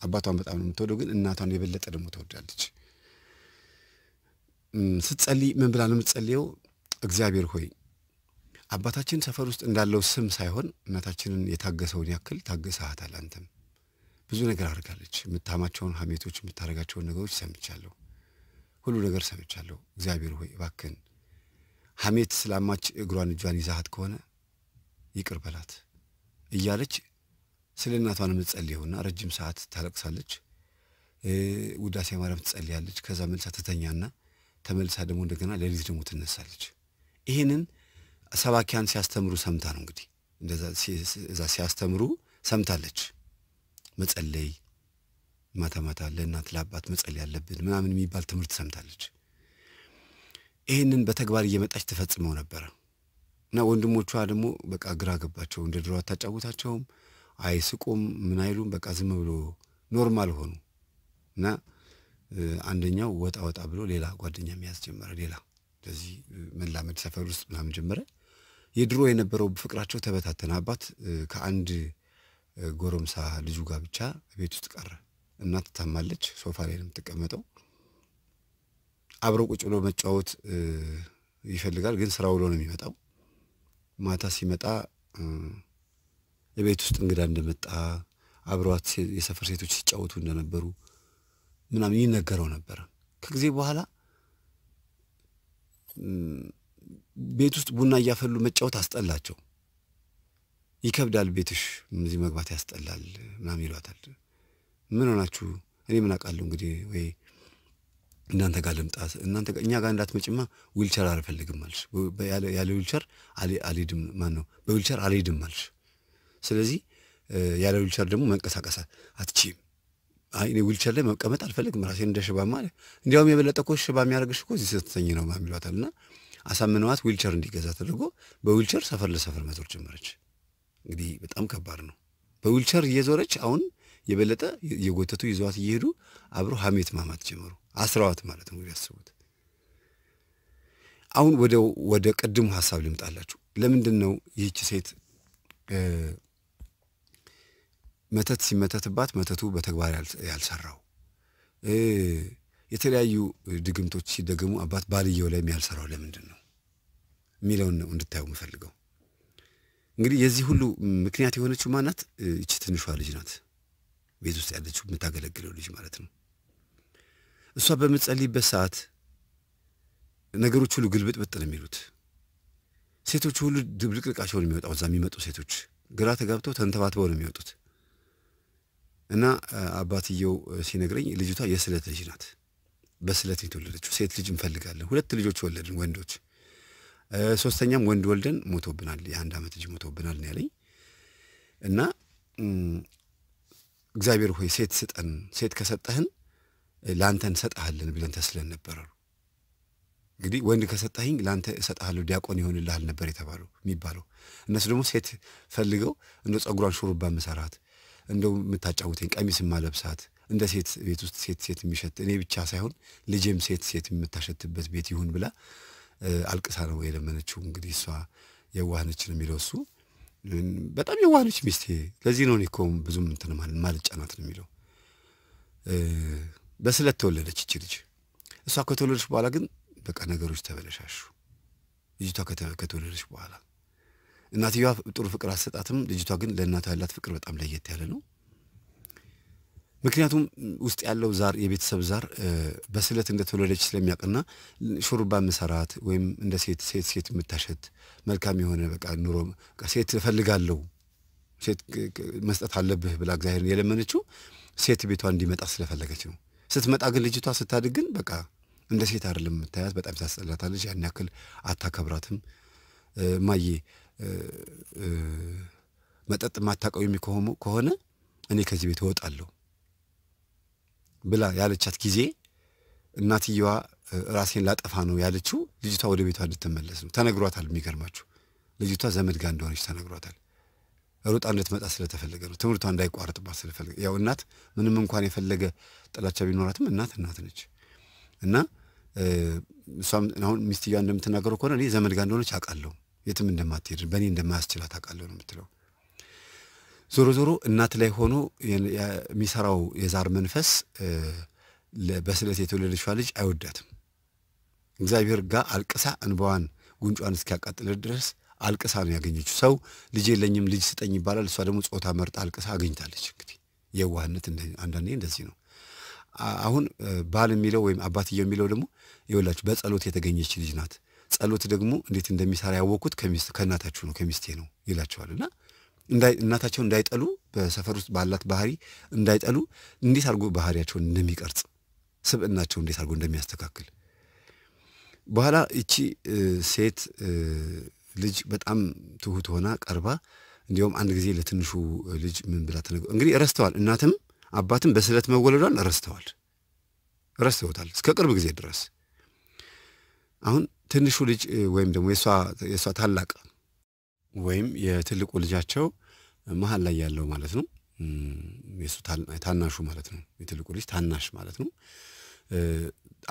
አባቷን በጣም ነው የምትወደው፣ ግን እናቷን የበለጠ ደግሞ ትወዳለች። ስትጸልይ ምን ብላ ነው የምትጸልየው? እግዚአብሔር ሆይ አባታችን ሰፈር ውስጥ እንዳለው ስም ሳይሆን እናታችንን የታገሰውን ያክል ታገሰሃታል። አንተም ብዙ ነገር አድርጋለች። የምታማቸውን ሀሜቶች፣ የምታደርጋቸውን ነገሮች ሰምቻለሁ። ሁሉ ነገር ሰምቻለሁ። እግዚአብሔር ሆይ እባክን ሐሜት ስላማች እግሯን እጇን ይዛሃት ከሆነ ይቅር በላት እያለች ስለ እናቷን የምትጸልየውና ረጅም ሰዓት ታለቅሳለች። ውዳሴ ማርያም ትጸልያለች። ከዛ መልሳ ትተኛና ተመልሳ ደግሞ እንደገና ሌሊት ደግሞ ትነሳለች። ይህንን ሰባኪያን ሲያስተምሩ ሰምታ ነው እንግዲህ እዛ ሲያስተምሩ ሰምታለች። መጸለይ ማታ ማታ ለእናት ለአባት መጸለይ ያለብን ምናምን የሚባል ትምህርት ሰምታለች። ይህንን በተግባር እየመጣች ትፈጽመው ነበረ እና ወንድሞቿ ደግሞ በቃ ግራ ገባቸው። እንደ ድሮ አታጫውታቸውም፣ አይስቁም፣ ምን አይሉም። በቃ ዝም ብሎ ኖርማል ሆኑ እና አንደኛው ወጣ ወጣ ብሎ ሌላ ጓደኛ መያዝ ጀመረ። ሌላ ስለዚህ መላመድ ሰፈር ውስጥ ምናምን ጀመረ። የድሮ የነበረው ፍቅራቸው ተበታተነ። አባት ከአንድ ጎረምሳ ልጁ ጋር ብቻ ቤት ውስጥ ቀረ። እናት ታማለች፣ ሶፋ ላይ ነው የምትቀመጠው። አብሮ ቁጭ ብሎ መጫወት ይፈልጋል። ግን ስራ ውሎ ነው የሚመጣው። ማታ ሲመጣ የቤት ውስጥ እንግዳ እንደመጣ አብረዋት የሰፈር ሴቶች ሲጫወቱ እንደነበሩ ምናምን ይነገረው ነበረ። ከጊዜ በኋላ ቤት ውስጥ ቡና እያፈሉ መጫወት አስጠላቸው። ይከብዳል፣ ቤትሽ እዚህ መግባት ያስጠላል ምናምን ይሏታል። ምን ሆናችሁ? እኔ ምን አውቃለሁ እንግዲህ ወይ እናንተ ጋር ልምጣ እናንተ እኛ ጋር እንዳትመጭማ ዊልቸር አልፈልግም አልሽ። ያለ ዊልቸር አልሄድም ማን ነው በዊልቸር አልሄድም አልሽ። ስለዚህ ያለ ዊልቸር ደግሞ መንቀሳቀስ አትችም። አይ እኔ ዊልቸር ላይ መቀመጥ አልፈልግም ራሴን እንደ ሽባማ አለ። እንዲያውም የበለጠ እኮ ሽባ የሚያደርግሽ እኮ እዚህ ስትተኝ ነው የሚሏታል። እና አሳምነዋት ዊልቸር እንዲገዛ ተደርጎ በዊልቸር ሰፈር ለሰፈር መዞር ጀመረች። እንግዲህ በጣም ከባድ ነው። በዊልቸር እየዞረች አሁን የበለጠ የጎተቱ ይዘዋት እየሄዱ አብረው ሀሜት ማማት ጀመሩ። አስራዋት ማለት ነው ያስቡት። አሁን ወደ ወደ ቅድሙ ሀሳብ ልምጣላችሁ። ለምንድን ነው ይህች ሴት መተት ሲመተትባት መተቱ በተግባር ያልሰራው? የተለያዩ ድግምቶች ሲደገሙ አባት ባልየው ላይ ያልሰራው ለምንድን ነው የሚለውን ነው እንድታየው የምፈልገው። እንግዲህ የዚህ ሁሉ ምክንያት የሆነችው ማናት? ይቺ ትንሿ ልጅ ናት። ቤት ውስጥ ያለችው የምታገለግለው ልጅ ማለት ነው። እሷ በምትጸልይበት ሰዓት ነገሮች ሁሉ ግልብጥ ብጥ ነው የሚሉት። ሴቶች ሁሉ ድብልቅልቃቸው ነው የሚወጣው። እዛ የሚመጡ ሴቶች ግራ ተጋብተው ተንተባትበው ነው የሚወጡት። እና አባትየው ሲነግረኝ ልጅቷ የስለት ልጅ ናት፣ በስለት የተወለደችው ሴት ልጅ እንፈልጋለን። ሁለት ልጆች ወለድን ወንዶች፣ ሶስተኛም ወንድ ወልደን ሞቶብናል፣ የአንድ ዓመት ልጅ ሞቶብናል ነው ያለኝ እና እግዚአብሔር ሆይ ሴት ስጠን፣ ሴት ከሰጠህን ለአንተ እንሰጠሃለን ብለን ተስለን ነበረ። እንግዲህ ወንድ ከሰጠኝ ለአንተ እሰጠሃለሁ ዲያቆን ይሆንልሃል ነበር የተባለው የሚባለው። እነሱ ደግሞ ሴት ፈልገው እንደ ጸጉሯን ሹሩባ መሰራት እንደ የምታጫውተኝ ቀሚስ ማለብሳት፣ እንደ ሴት ቤት ውስጥ ሴት ሴት የሚሸት እኔ ብቻ ሳይሆን ልጄም ሴት ሴት የምታሸትበት ቤት ይሁን ብላ አልቅሳ ነው የለመነችው። እንግዲህ እሷ የዋህነችን የሚለው እሱ በጣም የዋህነች ሚስቴ። ለዚህ ነው እኔ እኮ ብዙም እንትን ማልጫናት ነው የሚለው። በስለት ተወለደች እቺ ልጅ። እሷ ከተወለደች በኋላ ግን በቃ ነገሮች ተበለሻሹ። ልጅቷ ከተወለደች በኋላ እናትየዋ ጥሩ ፍቅር አሰጣትም። ልጅቷ ግን ለእናቷ ያላት ፍቅር በጣም ለየት ያለ ነው። ምክንያቱም ውስጥ ያለው ዛር የቤተሰብ ዛር በስለት እንደተወለደች ስለሚያውቅና ሹሩባ ምሰራት ወይም እንደ ሴት ሴት ሴት የምታሸት መልካም የሆነ በቃ ኑሮ ሴት እፈልጋለሁ ሴት መስጠት አለብህ ብላ እግዚአብሔርን የለመነችው ሴት ቤቷ እንዲመጣ ስለፈለገች ነው። ስትመጣ ግን ልጅቷ ስታድግ ግን በቃ እንደ ሴት አይደለም የምታያት፣ በጣም ታስጠላታለች። ያን ያክል አታከብራትም። ማዬ መጠጥ የማታቀው ከሆነ እኔ ከዚህ ቤት እወጣለሁ ብላ ያለቻት ጊዜ እናትየዋ ራሴን ላጠፋ ነው ያለችው። ልጅቷ ወደ ቤቷ እንድትመለስ ነው ተነግሯታል። የሚገርማችሁ ልጅቷ ዘመድ ጋር እንደሆነች ተነግሯታል። ሩጣ እንድትመጣ ስለተፈለገ ነው። ትምህርቷ እንዳይቋረጥባት ስለፈለገ ያው እናት ምንም እንኳን የፈለገ ጥላቻ ቢኖራትም እናት እናት ነች እና እሷም አሁን ሚስትየዋ እንደምትናገረው ከሆነ እኔ ዘመድ ጋር እንደሆነች አውቃለሁ፣ የትም እንደማትሄድ በእኔ እንደማያስችላት አውቃለሁ ነው የምትለው። ዞሮ ዞሮ እናት ላይ ሆኖ የሚሰራው የዛር መንፈስ በስለት የተወለደችዋ ልጅ አይወዳትም። እግዚአብሔር ጋር አልቅሳ እንባዋን ጉንጯን እስኪያቃጥል ድረስ አልቅሳ ነው ያገኘችው። ሰው ልጅ የለኝም ልጅ ስጠኝ ይባላል። እሷ ደግሞ ጾታ መርጣ አልቅሳ አገኝታለች። እንግዲህ የዋህነት አንዳንዴ እንደዚህ ነው። አሁን ባል የሚለው ወይም አባትየው የሚለው ደግሞ ይኸውላችሁ በጸሎት የተገኘች ልጅ ናት። ጸሎት ደግሞ እንዴት እንደሚሰራ ያወቅኩት ከእናታችሁ ነው ከሚስቴ ነው እና እናታቸውን እንዳይጠሉ በሰፈር ውስጥ ባላት ባህሪ እንዳይጠሉ እንዴት አድርጎ ባህሪያቸውን እንደሚቀርጽ ስብእናቸው እንዴት አድርጎ እንደሚያስተካክል በኋላ እቺ ሴት ልጅ በጣም ትሁት ሆና ቀርባ እንዲሁም አንድ ጊዜ ለትንሹ ልጅ ምን ብላ ተነገ እንግዲህ ረስተዋል። እናትም አባትም በስለት መወለዷን ረስተዋል፣ ረስተውታል እስከ ቅርብ ጊዜ ድረስ። አሁን ትንሹ ልጅ ወይም ደግሞ የእሷ ታላቅ ወይም የትልቁ ልጃቸው መሀል ላይ ያለው ማለት ነው። የሱ ታናሹ ማለት ነው። የትልቁ ልጅ ታናሽ ማለት ነው።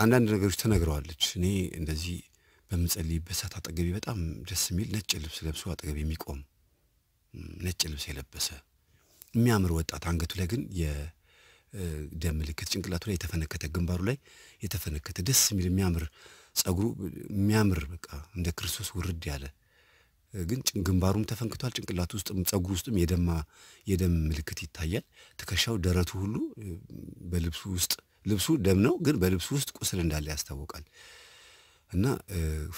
አንዳንድ ነገሮች ተነግረዋለች። እኔ እንደዚህ በምጸልይበት ሰዓት አጠገቢ በጣም ደስ የሚል ነጭ ልብስ ለብሶ አጠገቢ የሚቆም ነጭ ልብስ የለበሰ የሚያምር ወጣት፣ አንገቱ ላይ ግን የደም ምልክት፣ ጭንቅላቱ ላይ የተፈነከተ፣ ግንባሩ ላይ የተፈነከተ ደስ የሚል የሚያምር ጸጉሩ የሚያምር በቃ እንደ ክርስቶስ ውርድ ያለ ግን ግንባሩም ተፈንክቷል። ጭንቅላት ውስጥም ጸጉር ውስጥም የደማ የደም ምልክት ይታያል። ትከሻው፣ ደረቱ ሁሉ በልብሱ ውስጥ ልብሱ ደም ነው፣ ግን በልብሱ ውስጥ ቁስል እንዳለ ያስታውቃል። እና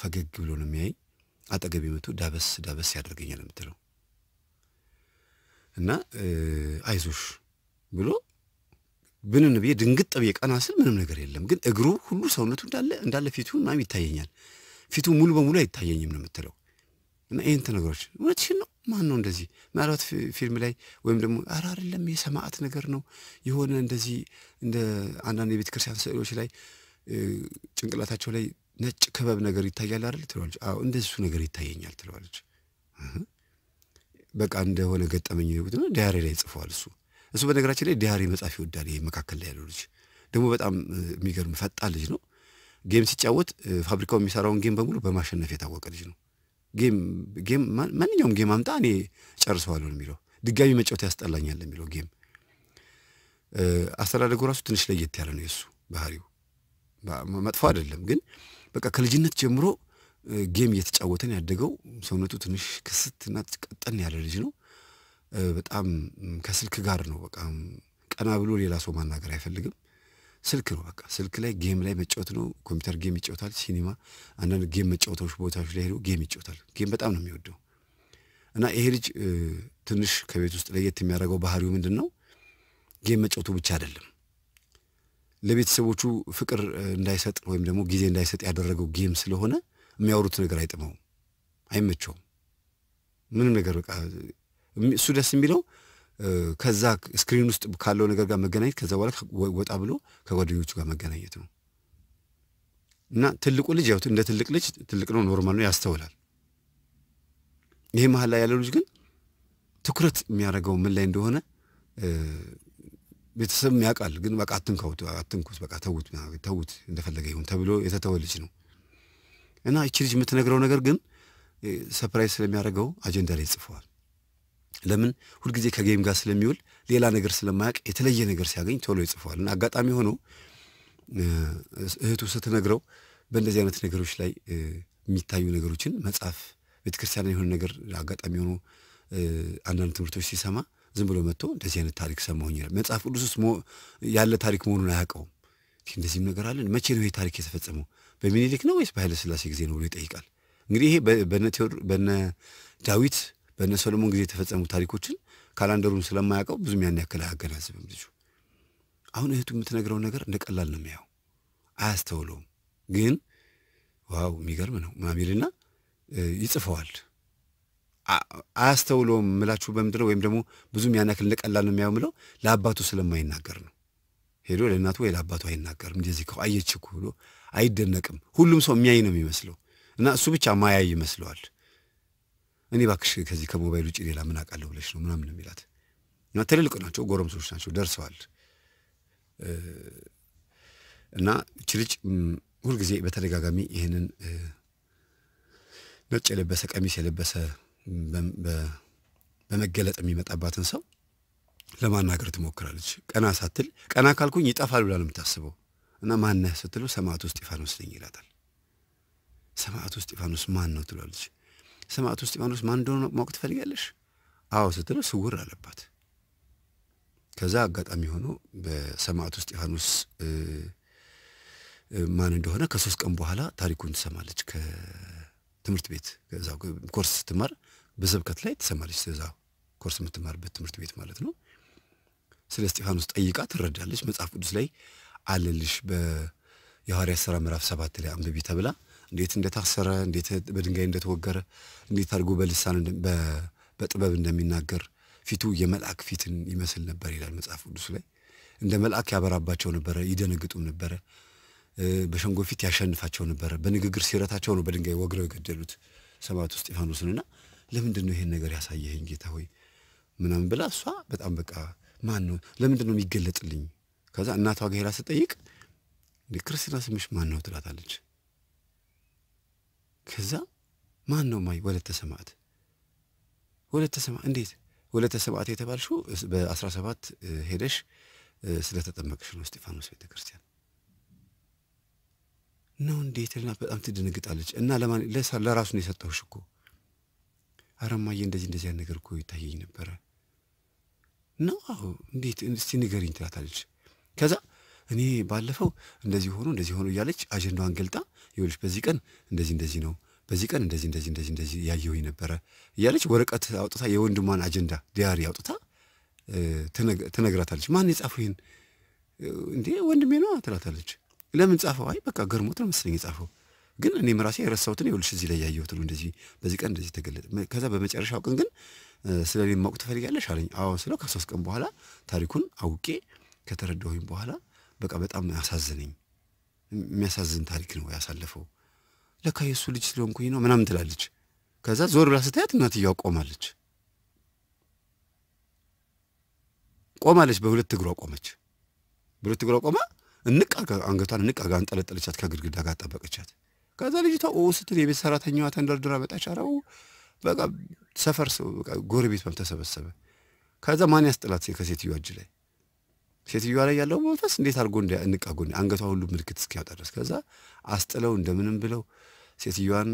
ፈገግ ብሎ ነው የሚያይ። አጠገቤ መቶ ዳበስ ዳበስ ያደርገኛል የምትለው እና አይዞሽ ብሎ ብንን ብዬ ድንግጥ ብዬ ቀና ስል ምንም ነገር የለም፣ ግን እግሩ ሁሉ ሰውነቱ እንዳለ እንዳለ ፊቱ ምናምን ይታየኛል። ፊቱ ሙሉ በሙሉ አይታየኝም ነው የምትለው እና ይህንት ነገሮች እውነትሽን ነው። ማን ነው እንደዚህ? ምናልባት ፊልም ላይ ወይም ደግሞ ኧረ አይደለም የሰማዕት ነገር ነው የሆነ እንደዚህ እንደ አንዳንድ የቤተ ክርስቲያን ስዕሎች ላይ ጭንቅላታቸው ላይ ነጭ ክበብ ነገር ይታያል አይደል? ትለዋለች። አዎ እንደሱ ነገር ይታየኛል ትለዋለች። በቃ እንደሆነ ገጠመኝ ዲያሪ ላይ ጽፏል። እሱ እሱ በነገራችን ላይ ዲያሪ መጻፍ ይወዳል። ይሄ መካከል ላይ ያለው ልጅ ደግሞ በጣም የሚገርም ፈጣን ልጅ ነው። ጌም ሲጫወት ፋብሪካው የሚሰራውን ጌም በሙሉ በማሸነፍ የታወቀ ልጅ ነው። ጌም ጌም ማንኛውም ጌም አምጣ እኔ ጨርሰዋለሁ የሚለው ድጋሚ መጫወት ያስጠላኛል የሚለው ጌም አስተዳደጉ ራሱ ትንሽ ለየት ያለ ነው የእሱ ባህሪው መጥፎ አይደለም ግን በቃ ከልጅነት ጀምሮ ጌም እየተጫወተን ያደገው ሰውነቱ ትንሽ ክስትና ቀጠን ያለ ልጅ ነው በጣም ከስልክ ጋር ነው በቃ ቀና ብሎ ሌላ ሰው ማናገር አይፈልግም ስልክ ነው። በቃ ስልክ ላይ ጌም ላይ መጫወት ነው። ኮምፒውተር ጌም ይጫወታል። ሲኒማ፣ አንዳንድ ጌም መጫወታዎች ቦታዎች ላይ ሄዶ ጌም ይጫወታል። ጌም በጣም ነው የሚወደው እና ይሄ ልጅ ትንሽ ከቤት ውስጥ ለየት የሚያደርገው ባህሪው ምንድን ነው? ጌም መጫወቱ ብቻ አይደለም። ለቤተሰቦቹ ፍቅር እንዳይሰጥ ወይም ደግሞ ጊዜ እንዳይሰጥ ያደረገው ጌም ስለሆነ የሚያወሩት ነገር አይጥመውም፣ አይመቸውም። ምንም ነገር በቃ እሱ ደስ የሚለው ከዛ ስክሪን ውስጥ ካለው ነገር ጋር መገናኘት ከዛ በኋላ ወጣ ብሎ ከጓደኞቹ ጋር መገናኘት ነው እና ትልቁ ልጅ ያው እንደ ትልቅ ልጅ ትልቅ ነው፣ ኖርማል ነው፣ ያስተውላል። ይሄ መሀል ላይ ያለው ልጅ ግን ትኩረት የሚያደርገው ምን ላይ እንደሆነ ቤተሰብ ያውቃል። ግን በቃ አትንካውት፣ አትንኩት፣ በቃ ተዉት፣ ተዉት እንደፈለገ ይሁን ተብሎ የተተወ ልጅ ነው እና እቺ ልጅ የምትነግረው ነገር ግን ሰፕራይዝ ስለሚያደርገው አጀንዳ ላይ ጽፈዋል። ለምን ሁልጊዜ ከጌም ጋር ስለሚውል ሌላ ነገር ስለማያውቅ የተለየ ነገር ሲያገኝ ቶሎ ይጽፈዋል። እና አጋጣሚ ሆኖ እህቱ ስትነግረው በእንደዚህ አይነት ነገሮች ላይ የሚታዩ ነገሮችን መጽሐፍ ቤተክርስቲያን የሆነ ነገር አጋጣሚ ሆኖ አንዳንድ ትምህርቶች ሲሰማ ዝም ብሎ መጥቶ እንደዚህ አይነት ታሪክ ሰማሁኝ ይላል። መጽሐፍ ቅዱስ ውስጥ ያለ ታሪክ መሆኑን አያውቀውም። እንደዚህም ነገር አለን። መቼ ነው ይህ ታሪክ የተፈጸመው? በሚኒሊክ ነው ወይስ በኃይለ ጊዜ ነው ብሎ ይጠይቃል። እንግዲህ ይሄ በነ ዳዊት በእነ ሰሎሞን ጊዜ የተፈጸሙ ታሪኮችን ካላንደሩን ስለማያውቀው ብዙም ያን ያክል አያገናዝብም ልጁ። አሁን እህቱ የምትነግረው ነገር እንደ ቀላል ነው የሚያው፣ አያስተውለውም። ግን ዋው የሚገርም ነው ማሚልና ይጽፈዋል። አያስተውለውም ምላችሁ በምንድን ነው? ወይም ደግሞ ብዙም ያን ያክል እንደ ቀላል ነው የሚያው ምለው ለአባቱ ስለማይናገር ነው። ሄዶ ለእናቱ ወይ ለአባቱ አይናገርም። እንደዚህ ከው አየችኩ ብሎ አይደነቅም። ሁሉም ሰው የሚያይ ነው የሚመስለው እና እሱ ብቻ ማያይ ይመስለዋል። እኔ ባክሽ ከዚህ ከሞባይል ውጭ ሌላ ምን አውቃለሁ ብለሽ ነው ምናምን የሚላት እና ትልልቅ ናቸው፣ ጎረምሶች ናቸው፣ ደርሰዋል። እና እቺ ልጅ ሁልጊዜ በተደጋጋሚ ይህንን ነጭ የለበሰ ቀሚስ የለበሰ በመገለጥ የሚመጣባትን ሰው ለማናገር ትሞክራለች። ቀና ሳትል ቀና ካልኩኝ ይጠፋል ብላ ነው የምታስበው። እና ማነህ ስትለው ሰማዕቱ እስጢፋኖስ ነኝ ይላታል። ሰማዕቱ እስጢፋኖስ ማን ነው ትሏለች። ሰማዕቱ እስጢፋኖስ ማን እንደሆነ ማወቅ ትፈልጋለሽ? አዎ ስትለው ስውር አለባት። ከዛ አጋጣሚ ሆኖ በሰማዕቱ እስጢፋኖስ ማን እንደሆነ ከሶስት ቀን በኋላ ታሪኩን ትሰማለች። ከትምህርት ቤት ኮርስ ስትማር በስብከት ላይ ትሰማለች። ስለዛ ኮርስ የምትማርበት ትምህርት ቤት ማለት ነው። ስለ እስጢፋኖስ ጠይቃ ትረዳለች። መጽሐፍ ቅዱስ ላይ አለልሽ በየሐዋርያት ሥራ ምዕራፍ ሰባት ላይ አንብቢ ተብላ እንዴት እንደታሰረ፣ እንዴት በድንጋይ እንደተወገረ፣ እንዴት አድርጎ በልሳን በጥበብ እንደሚናገር ፊቱ የመልአክ ፊትን ይመስል ነበር ይላል መጽሐፍ ቅዱስ ላይ። እንደ መልአክ ያበራባቸው ነበረ፣ ይደነግጡም ነበረ። በሸንጎ ፊት ያሸንፋቸው ነበረ። በንግግር ሲረታቸው ነው በድንጋይ ወግረው የገደሉት ሰማዕቱ እስጢፋኖስን እና ለምንድን ነው ይሄን ነገር ያሳየኸኝ ጌታ ሆይ ምናምን ብላ እሷ በጣም በቃ ማን ነው ለምንድን ነው የሚገለጥልኝ? ከዛ እናቷ ጋር ሄዳ ስጠይቅ ክርስትና ስምሽ ማን ነው ትላታለች። ከዛ ማን ነው ማይ ወለተ ሰማዕት ወለተ ሰማዕት እንዴት ወለተ ሰማዕት የተባልሽው በ17 ሄደሽ ስለተጠመቅሽ ነው እስጢፋኖስ ቤተ ክርስቲያን ነው እንዴት ልናት በጣም ትደነግጣለች እና ለማን ለራሱ ነው የሰጠሁሽ እኮ አረማዬ እንደዚህ እንደዚህ አይነት ነገር እኮ ይታየኝ ነበረ ነው አዎ እንዴት እስቲ ንገሪኝ ትላታለች ከዛ እኔ ባለፈው እንደዚህ ሆኖ እንደዚህ ሆኖ እያለች አጀንዳዋን ገልጣ ይኸውልሽ በዚህ ቀን እንደዚህ እንደዚህ ነው በዚህ ቀን እንደዚህ እንደዚህ እንደዚህ እንደዚህ ያየሁኝ ነበረ እያለች ወረቀት አውጥታ የወንድሟን አጀንዳ ዲያሪ አውጥታ ትነግራታለች። ማን የጻፈው ይህን እንዴ ወንድሜ ነው ትላታለች። ለምን ጻፈው? አይ በቃ ገርሞት ነው መሰለኝ የጻፈው ግን እኔም ራሴ የረሳሁትን ይኸውልሽ እዚህ ላይ ያየሁት ነው እንደዚህ በዚህ ቀን እንደዚህ ተገለጠ። ከዛ በመጨረሻው ቀን ግን ስለ እኔ ማወቅ ትፈልጊያለሽ አለኝ። አዎ ስለው ከሶስት ቀን በኋላ ታሪኩን አውቄ ከተረዳሁኝ በኋላ በቃ በጣም አሳዘነኝ። የሚያሳዝን ታሪክ ነው ያሳለፈው። ለካ የእሱ ልጅ ስለሆንኩኝ ነው ምናምን ትላለች። ከዛ ዞር ብላ ስታያት እናትየዋ ቆማለች። ቆማለች፣ በሁለት እግሯ ቆመች። በሁለት እግሯ ቆማ እንቅ አንገቷን እንቅ አጋ አንጠለጠለቻት፣ ከግድግዳ ጋር ጠበቀቻት። ከዛ ልጅቷ ስትል የቤት ሰራተኛዋ ተንደርድራ መጣች። አረው በቃ ሰፈር ጎረቤት ተሰበሰበ። ከዛ ማን ያስጥላት ከሴትዮዋ እጅ ላይ ሴትዮዋ ላይ ያለው መንፈስ እንዴት አድርጎ እንቃጎ አንገቷ ሁሉ ምልክት እስኪያወጣ ድረስ ከዛ አስጥለው እንደምንም ብለው ሴትዮዋን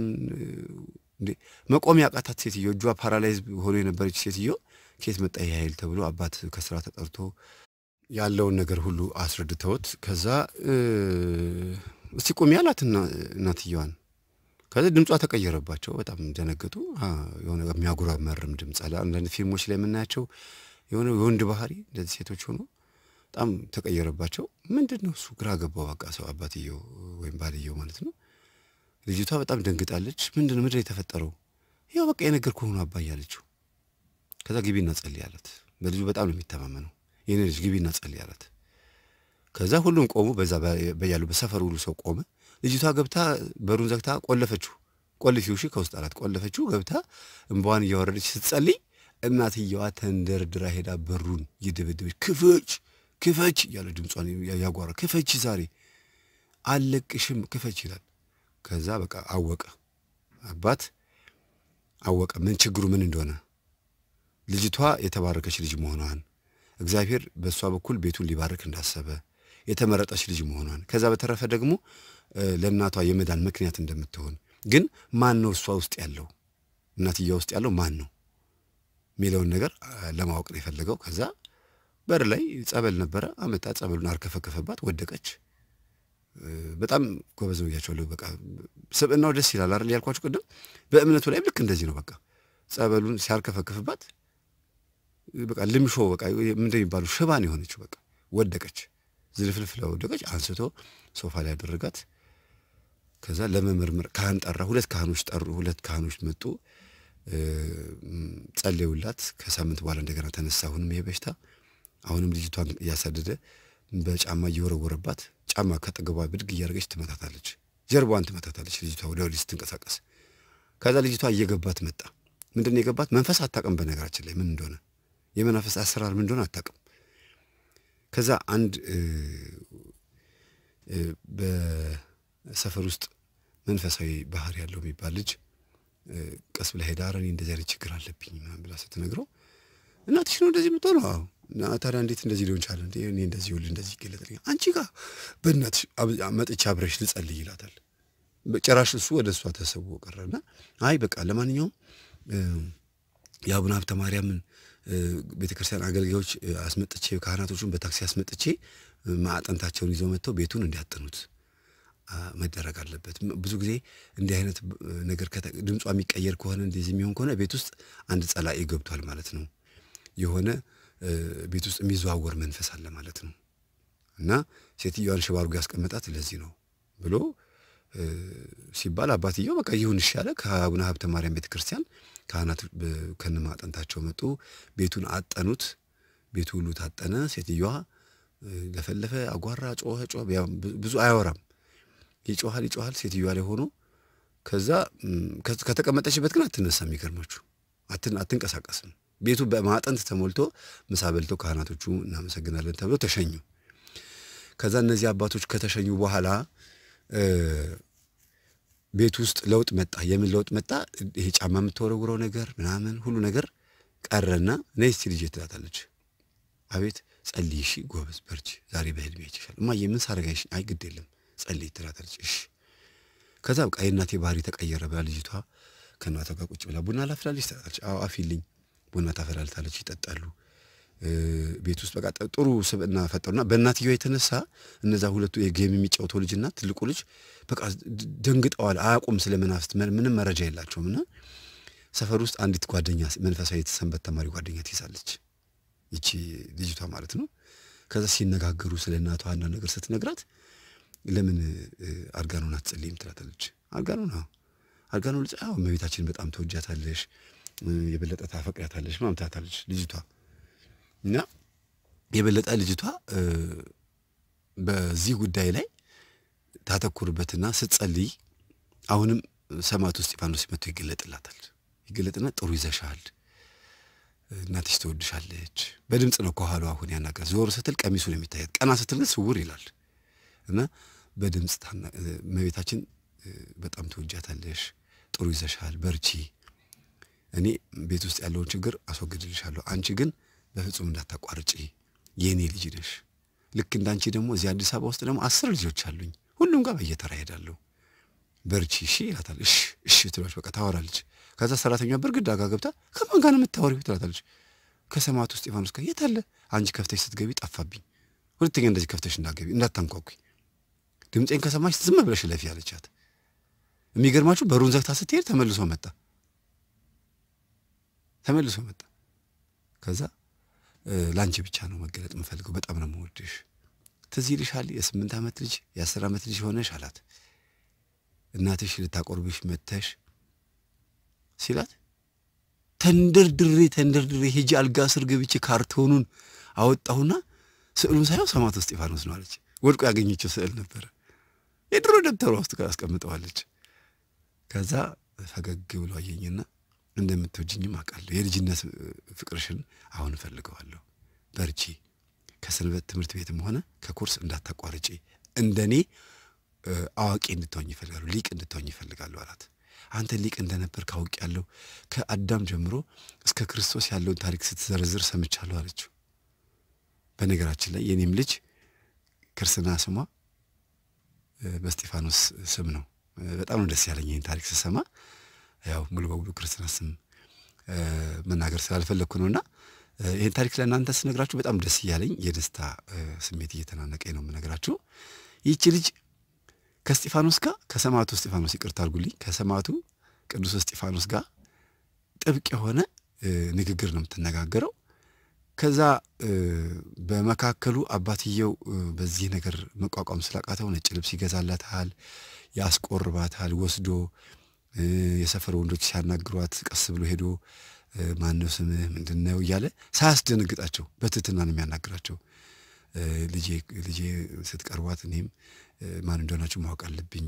እንዴ መቆሚያ ያቃታት ሴትዮ እጇ ፓራላይዝ ሆኖ የነበረች ሴትዮ ኬት መጣ ያህል ተብሎ አባት ከስራ ተጠርቶ ያለውን ነገር ሁሉ አስረድተውት ከዛ እስቲ ቁሚ አላት እናትየዋን። ከዚህ ድምጿ ተቀየረባቸው። በጣም ደነገጡ። የሆነ የሚያጉረመርም ድምፅ አለ። አንዳንድ ፊልሞች ላይ የምናያቸው የሆነ የወንድ ባህሪ እንደዚህ ሴቶች ሆኖ በጣም ተቀየረባቸው። ምንድን ነው እሱ ግራ ገባው። በቃ ሰው አባትየው ወይም ባልየው ማለት ነው። ልጅቷ በጣም ደንግጣለች። ምንድን ነው ምድር የተፈጠረው? ያው በቃ የነገርኩህ ሆኖ አባ ያለችው። ከዛ ግቢ እናጸልይ አላት። በልጁ በጣም ነው የሚተማመነው። ይህን ልጅ ግቢ እናጸልይ አላት። ከዛ ሁሉም ቆሙ። በዛ በያሉ በሰፈር ሁሉ ሰው ቆመ። ልጅቷ ገብታ በሩን ዘግታ ቆለፈችው። ቆልፊው ሺ ከውስጥ አላት። ቆለፈችው። ገብታ እንባዋን እያወረደች ስትጸልይ እናትየዋ ተንደርድራ ሄዳ በሩን ይድብድበች ክፍች ክፈች እያለ ድምጿን ያጓራ ክፈች፣ ዛሬ አለቅሽም ክፈች ይላል። ከዛ በቃ አወቀ አባት አወቀ ምን ችግሩ ምን እንደሆነ ልጅቷ የተባረከች ልጅ መሆኗን እግዚአብሔር በእሷ በኩል ቤቱን ሊባርክ እንዳሰበ የተመረጠች ልጅ መሆኗን ከዛ በተረፈ ደግሞ ለእናቷ የመዳን ምክንያት እንደምትሆን ግን ማን ነው እሷ ውስጥ ያለው እናትያ ውስጥ ያለው ማን ነው የሚለውን ነገር ለማወቅ ነው የፈለገው። ከዛ በር ላይ ጸበል ነበረ። አመጣ፣ ጸበሉን አርከፈከፈባት፣ ወደቀች። በጣም ጎበዝ ነው በቃ ስብዕናው ደስ ይላል አይደል ያልኳችሁ ቅድም። በእምነቱ ላይም ልክ እንደዚህ ነው። በቃ ጸበሉን ሲያርከፈክፍባት በቃ ልምሾ በቃ ምንድን ሽባን የሆነችው በቃ ወደቀች፣ ዝልፍልፍላ ወደቀች። አንስቶ ሶፋ ላይ ያደረጋት። ከዛ ለመመርመር ካህን ጠራ። ሁለት ካህኖች ጠሩ። ሁለት ካህኖች መጡ፣ ጸለዩላት። ከሳምንት በኋላ እንደገና ተነሳ። አሁንም ይሄ በሽታ አሁንም ልጅቷን እያሳደደ በጫማ እየወረወረባት ጫማ ከጠገቧ ብድግ እያደረገች ትመታታለች። ጀርባዋን ትመታታለች። ልጅቷ ወደ ወዲህ ስትንቀሳቀስ ከዛ ልጅቷ እየገባት መጣ። ምንድን የገባት መንፈስ አታውቅም። በነገራችን ላይ ምን እንደሆነ የመናፈስ አሰራር ምን እንደሆነ አታውቅም። ከዛ አንድ በሰፈር ውስጥ መንፈሳዊ ባህር ያለው የሚባል ልጅ ቀስ ብላ ሄዳ እንደዚህ አይነት ችግር አለብኝ ብላ ስትነግረው እናትሽ ነው እንደዚህ የምትሆነው ታዲያ እንዴት እንደዚህ ሊሆን ቻለ? እኔ እንደዚህ ሁል እንደዚህ ይገለጥልኛል። አንቺ ጋር በእናትሽ መጥቼ አብረሽ ልጸልይ ይላታል። ጭራሽ እሱ ወደ እሷ ተሰቦ ቀረና አይ በቃ ለማንኛውም የአቡነ ሀብተ ማርያምን ቤተ ክርስቲያን አገልጋዮች አስመጥቼ ካህናቶቹን በታክሲ አስመጥቼ ማዕጠንታቸውን ይዘው መጥተው ቤቱን እንዲያጠኑት መደረግ አለበት። ብዙ ጊዜ እንዲህ አይነት ነገር ድምጿ የሚቀየር ከሆነ እንደዚህ የሚሆን ከሆነ ቤት ውስጥ አንድ ጸላኤ ገብቷል ማለት ነው የሆነ ቤት ውስጥ የሚዘዋወር መንፈስ አለ ማለት ነው። እና ሴትዮዋን ሽባርጎ ያስቀመጣት ለዚህ ነው ብሎ ሲባል አባትየው በቃ ይሁን ይሻለ። ከአቡነ ሀብተ ማርያም ቤተ ክርስቲያን ካህናት ከነማጠንታቸው መጡ። ቤቱን አጠኑት። ቤቱ ሁሉ ታጠነ። ሴትዮዋ ለፈለፈ፣ አጓራ፣ ጮኸ ጮኸ። ብዙ አያወራም፣ ይጮኋል ይጮኋል ሴትዮዋ ላይ ሆኖ ከዛ ከተቀመጠችበት ግን አትነሳም። የሚገርማችሁ አትንቀሳቀስም። ቤቱ በማጠንት ተሞልቶ ምሳ በልተው ካህናቶቹ እናመሰግናለን ተብሎ ተሸኙ። ከዛ እነዚህ አባቶች ከተሸኙ በኋላ ቤት ውስጥ ለውጥ መጣ። የምን ለውጥ መጣ? ይሄ ጫማ የምትወረውረው ነገር ምናምን ሁሉ ነገር ቀረና ነይ እስቲ ልጄ ትላታለች። አቤት ጸልይ፣ እሺ ጎበዝ፣ በርቺ፣ ዛሬ በህልሜ አይቼሻለሁ። እማዬ ምን ሳደርግሽ? አይ ግድ የለም ጸልይ ትላታለች። እሺ ከዛ በቃ የእናቴ ባህሪ ተቀየረ ብላ ልጅቷ ከእናቷ ጋር ቁጭ ብላ ቡና ላፍላለች ትላታለች። አዎ አፊልኝ ቡና ታፈላልታለች፣ ይጠጣሉ። ቤት ውስጥ በቃ ጥሩ ስብዕና ፈጠሩና በእናትየዋ የተነሳ እነዛ ሁለቱ የጌም የሚጫወተው ልጅና ትልቁ ልጅ በቃ ደንግጠዋል። አያውቁም ስለ መናፍስት ምንም መረጃ የላቸውም። እና ሰፈር ውስጥ አንዲት ጓደኛ መንፈሳዊ የተሰንበት ተማሪ ጓደኛ ትይዛለች፣ ይቺ ልጅቷ ማለት ነው። ከዛ ሲነጋገሩ ስለ እናቷ አንዳንድ ነገር ስትነግራት ለምን አርጋኖን አትጸልይም ትላታለች። አርጋኖን አርጋኖ ልጅ አዎ፣ እመቤታችን በጣም ተወጃታለሽ የበለጠ ታፈቅራታለች ማምታታለች ልጅቷ እና የበለጠ ልጅቷ በዚህ ጉዳይ ላይ ታተኩርበትና ስትጸልይ አሁንም ሰማዕቱ እስጢፋኖስ መጥቶ ይገለጥላታል። ይገለጥና ጥሩ ይዘሻል፣ እናትሽ ትወድሻለች። በድምፅ ነው ከኋላ አሁን ያናገር። ዞር ስትል ቀሚሱ ነው የሚታያት፣ ቀና ስትል ግን ስውር ይላል እና በድምፅ መቤታችን በጣም ትወጃታለሽ፣ ጥሩ ይዘሻል፣ በርቺ እኔ ቤት ውስጥ ያለውን ችግር አስወግድልሻለሁ፣ አንቺ ግን በፍጹም እንዳታቋርጪ የእኔ ልጅ ነሽ። ልክ እንዳንቺ ደግሞ እዚህ አዲስ አበባ ውስጥ ደግሞ አስር ልጆች አሉኝ። ሁሉም ጋር በየተራ ሄዳለሁ። በርቺ እሺ ይላታል። እሺ እሺ ትሏች በቃ ታወራለች። ከዛ ሰራተኛ በርግዳ ጋር ገብታ ከማን ጋር ነው የምታወሪው ትላታለች። ከሰማዕቱ እስጢፋኖስ ጋር የት አለ? አንቺ ከፍተሽ ስትገቢ ጠፋብኝ። ሁለተኛ እንደዚህ ከፍተሽ እንዳገቢ እንዳታንኳኩ፣ ድምፄን ከሰማች ዝም ብለሽ ለፊ አለቻት። የሚገርማችሁ በሩን ዘግታ ስትሄድ ተመልሶ መጣ። ተመልሶ መጣ። ከዛ ላንቺ ብቻ ነው መገለጥ የምፈልገው፣ በጣም ነው የምወድሽ። ትዝ ይልሻል የስምንት ዓመት ልጅ የአስር ዓመት ልጅ ሆነሽ አላት። እናትሽ ልታቆርብሽ መተሽ ሲላት ተንደርድሬ ተንደርድሬ ሄጄ አልጋ ስር ገብቼ ካርቶኑን አወጣሁና ስዕሉን ሳየው ሰማዕቱ እስጢፋኖስ ነው አለች። ወድቆ ያገኘችው ስዕል ነበረ። የድሮ ደብተሯ ውስጥ አስቀምጠዋለች። ከዛ ፈገግ ብሎ አየኝና እንደምትወጅኝም አውቃለሁ። የልጅነት ፍቅርሽን አሁን እፈልገዋለሁ። በርቺ፣ ከሰንበት ትምህርት ቤትም ሆነ ከኩርስ እንዳታቋርጪ፣ እንደኔ አዋቂ እንድትሆኝ ይፈልጋሉ፣ ሊቅ እንድትሆኝ ይፈልጋሉ አላት። አንተ ሊቅ እንደነበር ካውቅ ያለው ከአዳም ጀምሮ እስከ ክርስቶስ ያለውን ታሪክ ስትዘረዝር ሰምቻለሁ አለችው። በነገራችን ላይ የኔም ልጅ ክርስትና ስሟ በስጢፋኖስ ስም ነው። በጣም ነው ደስ ያለኝ ይህን ታሪክ ስሰማ። ያው ሙሉ በሙሉ ክርስትና ስም መናገር ስላልፈለግኩ ነው እና ይህን ታሪክ ለእናንተ ስነግራችሁ በጣም ደስ እያለኝ የደስታ ስሜት እየተናነቀኝ ነው የምነግራችሁ። ይቺ ልጅ ከስጢፋኖስ ጋር ከሰማዕቱ እስጢፋኖስ ይቅርታ አድርጉልኝ፣ ከሰማዕቱ ቅዱስ እስጢፋኖስ ጋር ጥብቅ የሆነ ንግግር ነው የምትነጋገረው። ከዛ በመካከሉ አባትየው በዚህ ነገር መቋቋም ስላቃተው ነጭ ልብስ ይገዛላታል፣ ያስቆርባታል ወስዶ የሰፈር ወንዶች ሲያናግሯት ቀስ ብሎ ሄዶ ማነው ስምህ ምንድን ነው እያለ ሳያስደነግጣቸው በትህትና ነው የሚያናግራቸው። ልጄ ስትቀርቧት እኔም ማን እንደሆናችሁ ማወቅ አለብኝ፣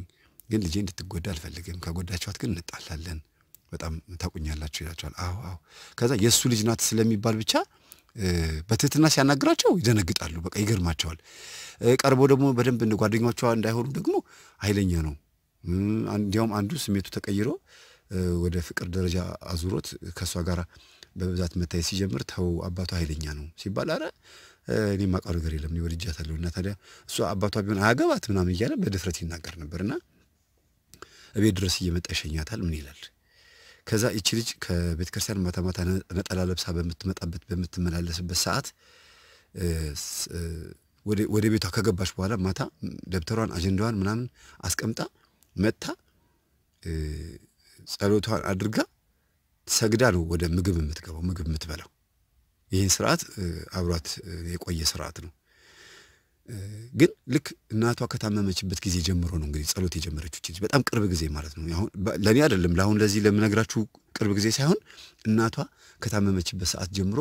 ግን ልጄ እንድትጎዳ አልፈልግም። ከጎዳችኋት ግን እንጣላለን። በጣም ታቁኛላችሁ ይላቸዋል። አዎ አዎ። ከዛ የእሱ ልጅ ናት ስለሚባል ብቻ በትህትና ሲያናግራቸው ይደነግጣሉ። በቃ ይገርማቸዋል። ቀርቦ ደግሞ በደንብ ጓደኞቿ እንዳይሆኑ ደግሞ ኃይለኛ ነው። እንዲያውም አንዱ ስሜቱ ተቀይሮ ወደ ፍቅር ደረጃ አዙሮት ከእሷ ጋር በብዛት መታየት ሲጀምር ተው አባቷ ኃይለኛ ነው ሲባል፣ አረ እኔ ማቃሩ ነገር የለም ወድጃታለሁ እና ታዲያ እሷ አባቷ ቢሆን አያገባት ምናምን እያለ በድፍረት ይናገር ነበር እና እቤት ድረስ እየመጣ ይሸኛታል። ምን ይላል? ከዛ ይቺ ልጅ ከቤተክርስቲያን ማታ ማታ ነጠላ ለብሳ በምትመጣበት በምትመላለስበት ሰዓት ወደ ቤቷ ከገባች በኋላ ማታ ደብተሯን አጀንዳዋን ምናምን አስቀምጣ መጥታ ጸሎቷን አድርጋ ሰግዳ ነው ወደ ምግብ የምትገባው፣ ምግብ የምትበላው። ይህን ስርዓት አብሯት የቆየ ስርዓት ነው። ግን ልክ እናቷ ከታመመችበት ጊዜ ጀምሮ ነው እንግዲህ ጸሎት የጀመረችው በጣም ቅርብ ጊዜ ማለት ነው። አሁን ለእኔ አይደለም ለአሁን ለዚህ ለምነግራችሁ ቅርብ ጊዜ ሳይሆን እናቷ ከታመመችበት ሰዓት ጀምሮ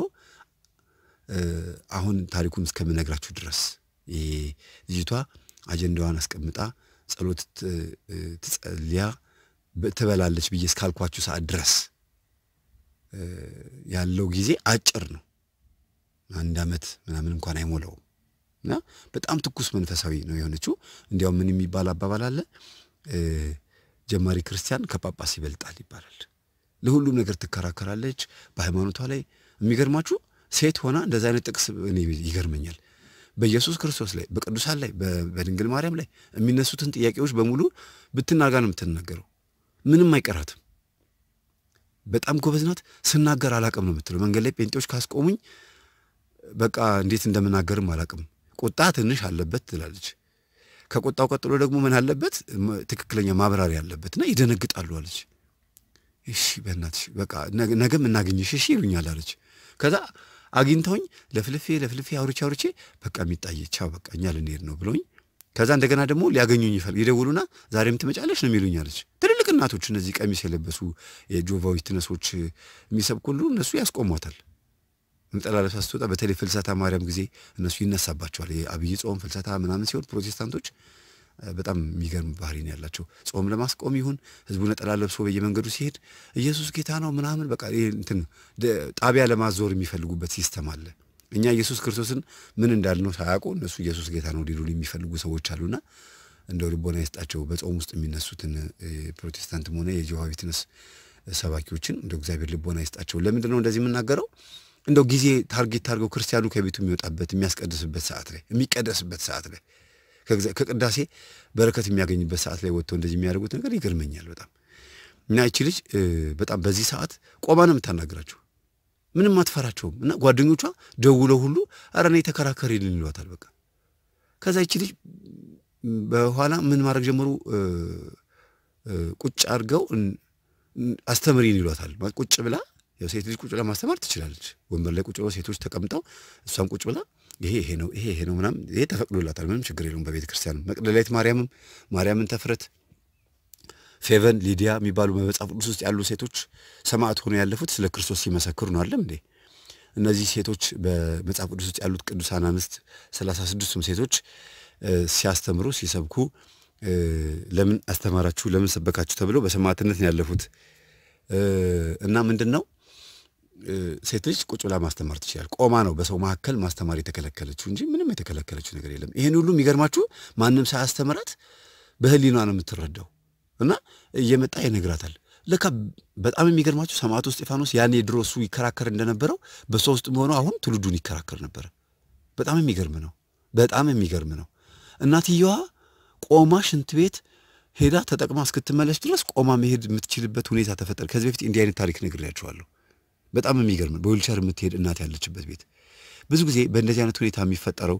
አሁን ታሪኩን እስከምነግራችሁ ድረስ ይሄ ልጅቷ አጀንዳዋን አስቀምጣ ጸሎት ትጸልያ ትበላለች ብዬ እስካልኳችሁ ሰዓት ድረስ ያለው ጊዜ አጭር ነው። አንድ ዓመት ምናምን እንኳን አይሞላውም እና በጣም ትኩስ መንፈሳዊ ነው የሆነችው። እንዲያው ምን የሚባል አባባል አለ፣ ጀማሪ ክርስቲያን ከጳጳስ ይበልጣል ይባላል። ለሁሉም ነገር ትከራከራለች በሃይማኖቷ ላይ። የሚገርማችሁ ሴት ሆና እንደዚህ አይነት ጥቅስ እኔ ይገርመኛል። በኢየሱስ ክርስቶስ ላይ በቅዱሳን ላይ በድንግል ማርያም ላይ የሚነሱትን ጥያቄዎች በሙሉ ብትናጋ ነው የምትናገረው። ምንም አይቀራትም። በጣም ጎበዝ ናት። ስናገር አላቅም ነው የምትለው። መንገድ ላይ ጴንጤዎች ካስቆሙኝ በቃ እንዴት እንደምናገርም አላቅም። ቁጣ ትንሽ አለበት ትላለች። ከቁጣው ቀጥሎ ደግሞ ምን አለበት? ትክክለኛ ማብራሪያ እና ይደነግጣሉ አለች። እሺ በእናትሽ በቃ ነገም እናገኝሽ እሺ ይሉኛል አለች። ከዛ አግኝተውኝ ለፍልፌ ለፍልፌ አውርቼ አውርቼ በቃ የሚጣየ ቻው በቃ እኛ ልንሄድ ነው ብሎኝ ከዛ እንደገና ደግሞ ሊያገኙኝ ይፈል ይደውሉና ዛሬም ትመጫለች ነው የሚሉኝ አለች። ትልልቅ እናቶች እነዚህ ቀሚስ የለበሱ የጆቫዊ ትነሶች የሚሰብኩ ሁሉ እነሱ ያስቆሟታል። መጠላለፍ ስትወጣ በተለይ ፍልሰታ ማርያም ጊዜ እነሱ ይነሳባቸዋል። የአብይ ጾም ፍልሰታ ምናምን ሲሆን ፕሮቴስታንቶች በጣም የሚገርም ባህሪ ነው ያላቸው። ጾም ለማስቆም ይሁን ህዝቡ ነጠላ ለብሶ በየመንገዱ ሲሄድ ኢየሱስ ጌታ ነው ምናምን በቃ እንትን ጣቢያ ለማዞር የሚፈልጉበት ሲስተም አለ። እኛ ኢየሱስ ክርስቶስን ምን እንዳልነው ሳያውቁ እነሱ ኢየሱስ ጌታ ነው ሊሉን የሚፈልጉ ሰዎች አሉና እንደው ልቦና ይስጣቸው። በጾም ውስጥ የሚነሱትን ፕሮቴስታንትም ሆነ የጀሖዋ ዊትነስ ሰባኪዎችን እንደው እግዚአብሔር ልቦና ይስጣቸው። ለምንድን ነው እንደዚህ የምናገረው? እንደው ጊዜ ታርጌት ታርገው ክርስቲያኑ ከቤቱ የሚወጣበት የሚያስቀድስበት ሰዓት ላይ የሚቀደስበት ሰዓት ላይ ከቅዳሴ በረከት የሚያገኝበት ሰዓት ላይ ወጥተው እንደዚህ የሚያደርጉት ነገር ይገርመኛል በጣም እና ይቺ ልጅ በጣም በዚህ ሰዓት ቆማ ነው የምታናግራቸው። ምንም አትፈራቸውም። እና ጓደኞቿ ደውለው ሁሉ ኧረ እኔ ተከራከሪልን ይሏታል። በቃ ከዛ ይቺ ልጅ በኋላ ምን ማድረግ ጀመሩ? ቁጭ አድርገው አስተምሪን ይሏታል። ቁጭ ብላ ሴት ልጅ ቁጭ ብላ ማስተማር ትችላለች። ወንበር ላይ ቁጭ ብለው ሴቶች ተቀምጠው እሷም ቁጭ ብላ ይሄ ይሄ ነው ይሄ ይሄ ነው ምናምን ይሄ ተፈቅዶላታል፣ ምንም ችግር የለውም። በቤተ ክርስቲያን መቅደላዊት ማርያምም ማርያምን ተፍረት ፌቨን ሊዲያ የሚባሉ በመጽሐፍ ቅዱስ ውስጥ ያሉ ሴቶች ሰማዕት ሆነው ያለፉት ስለ ክርስቶስ ሲመሰክሩ ነው። አለም እንዴ እነዚህ ሴቶች በመጽሐፍ ቅዱስ ውስጥ ያሉት ቅዱሳን አንስት ሰላሳ ስድስቱም ሴቶች ሲያስተምሩ ሲሰብኩ ለምን አስተማራችሁ ለምን ሰበካችሁ ተብለው በሰማዕትነት ነው ያለፉት እና ምንድን ነው ሴት ልጅ ቁጭ ብላ ማስተማር ትችላል። ቆማ ነው በሰው መካከል ማስተማር የተከለከለችው እንጂ ምንም የተከለከለችው ነገር የለም። ይህን ሁሉ የሚገርማችሁ ማንም ሳያስተምራት በህሊኗ ነው የምትረዳው እና እየመጣ ይነግራታል። ለካ በጣም የሚገርማችሁ ሰማዕቱ እስጢፋኖስ ያኔ ድሮ እሱ ይከራከር እንደነበረው በእሷ ውስጥ አሁን ትውልዱን ይከራከር ነበረ። በጣም የሚገርም ነው። በጣም የሚገርም ነው። እናትየዋ ቆማ ሽንት ቤት ሄዳ ተጠቅማ እስክትመለስ ድረስ ቆማ መሄድ የምትችልበት ሁኔታ ተፈጠረ። ከዚህ በፊት እንዲህ አይነት ታሪክ ነግሬያችኋለሁ። በጣም የሚገርም በዊልቸር የምትሄድ እናት ያለችበት ቤት። ብዙ ጊዜ በእንደዚህ አይነት ሁኔታ የሚፈጠረው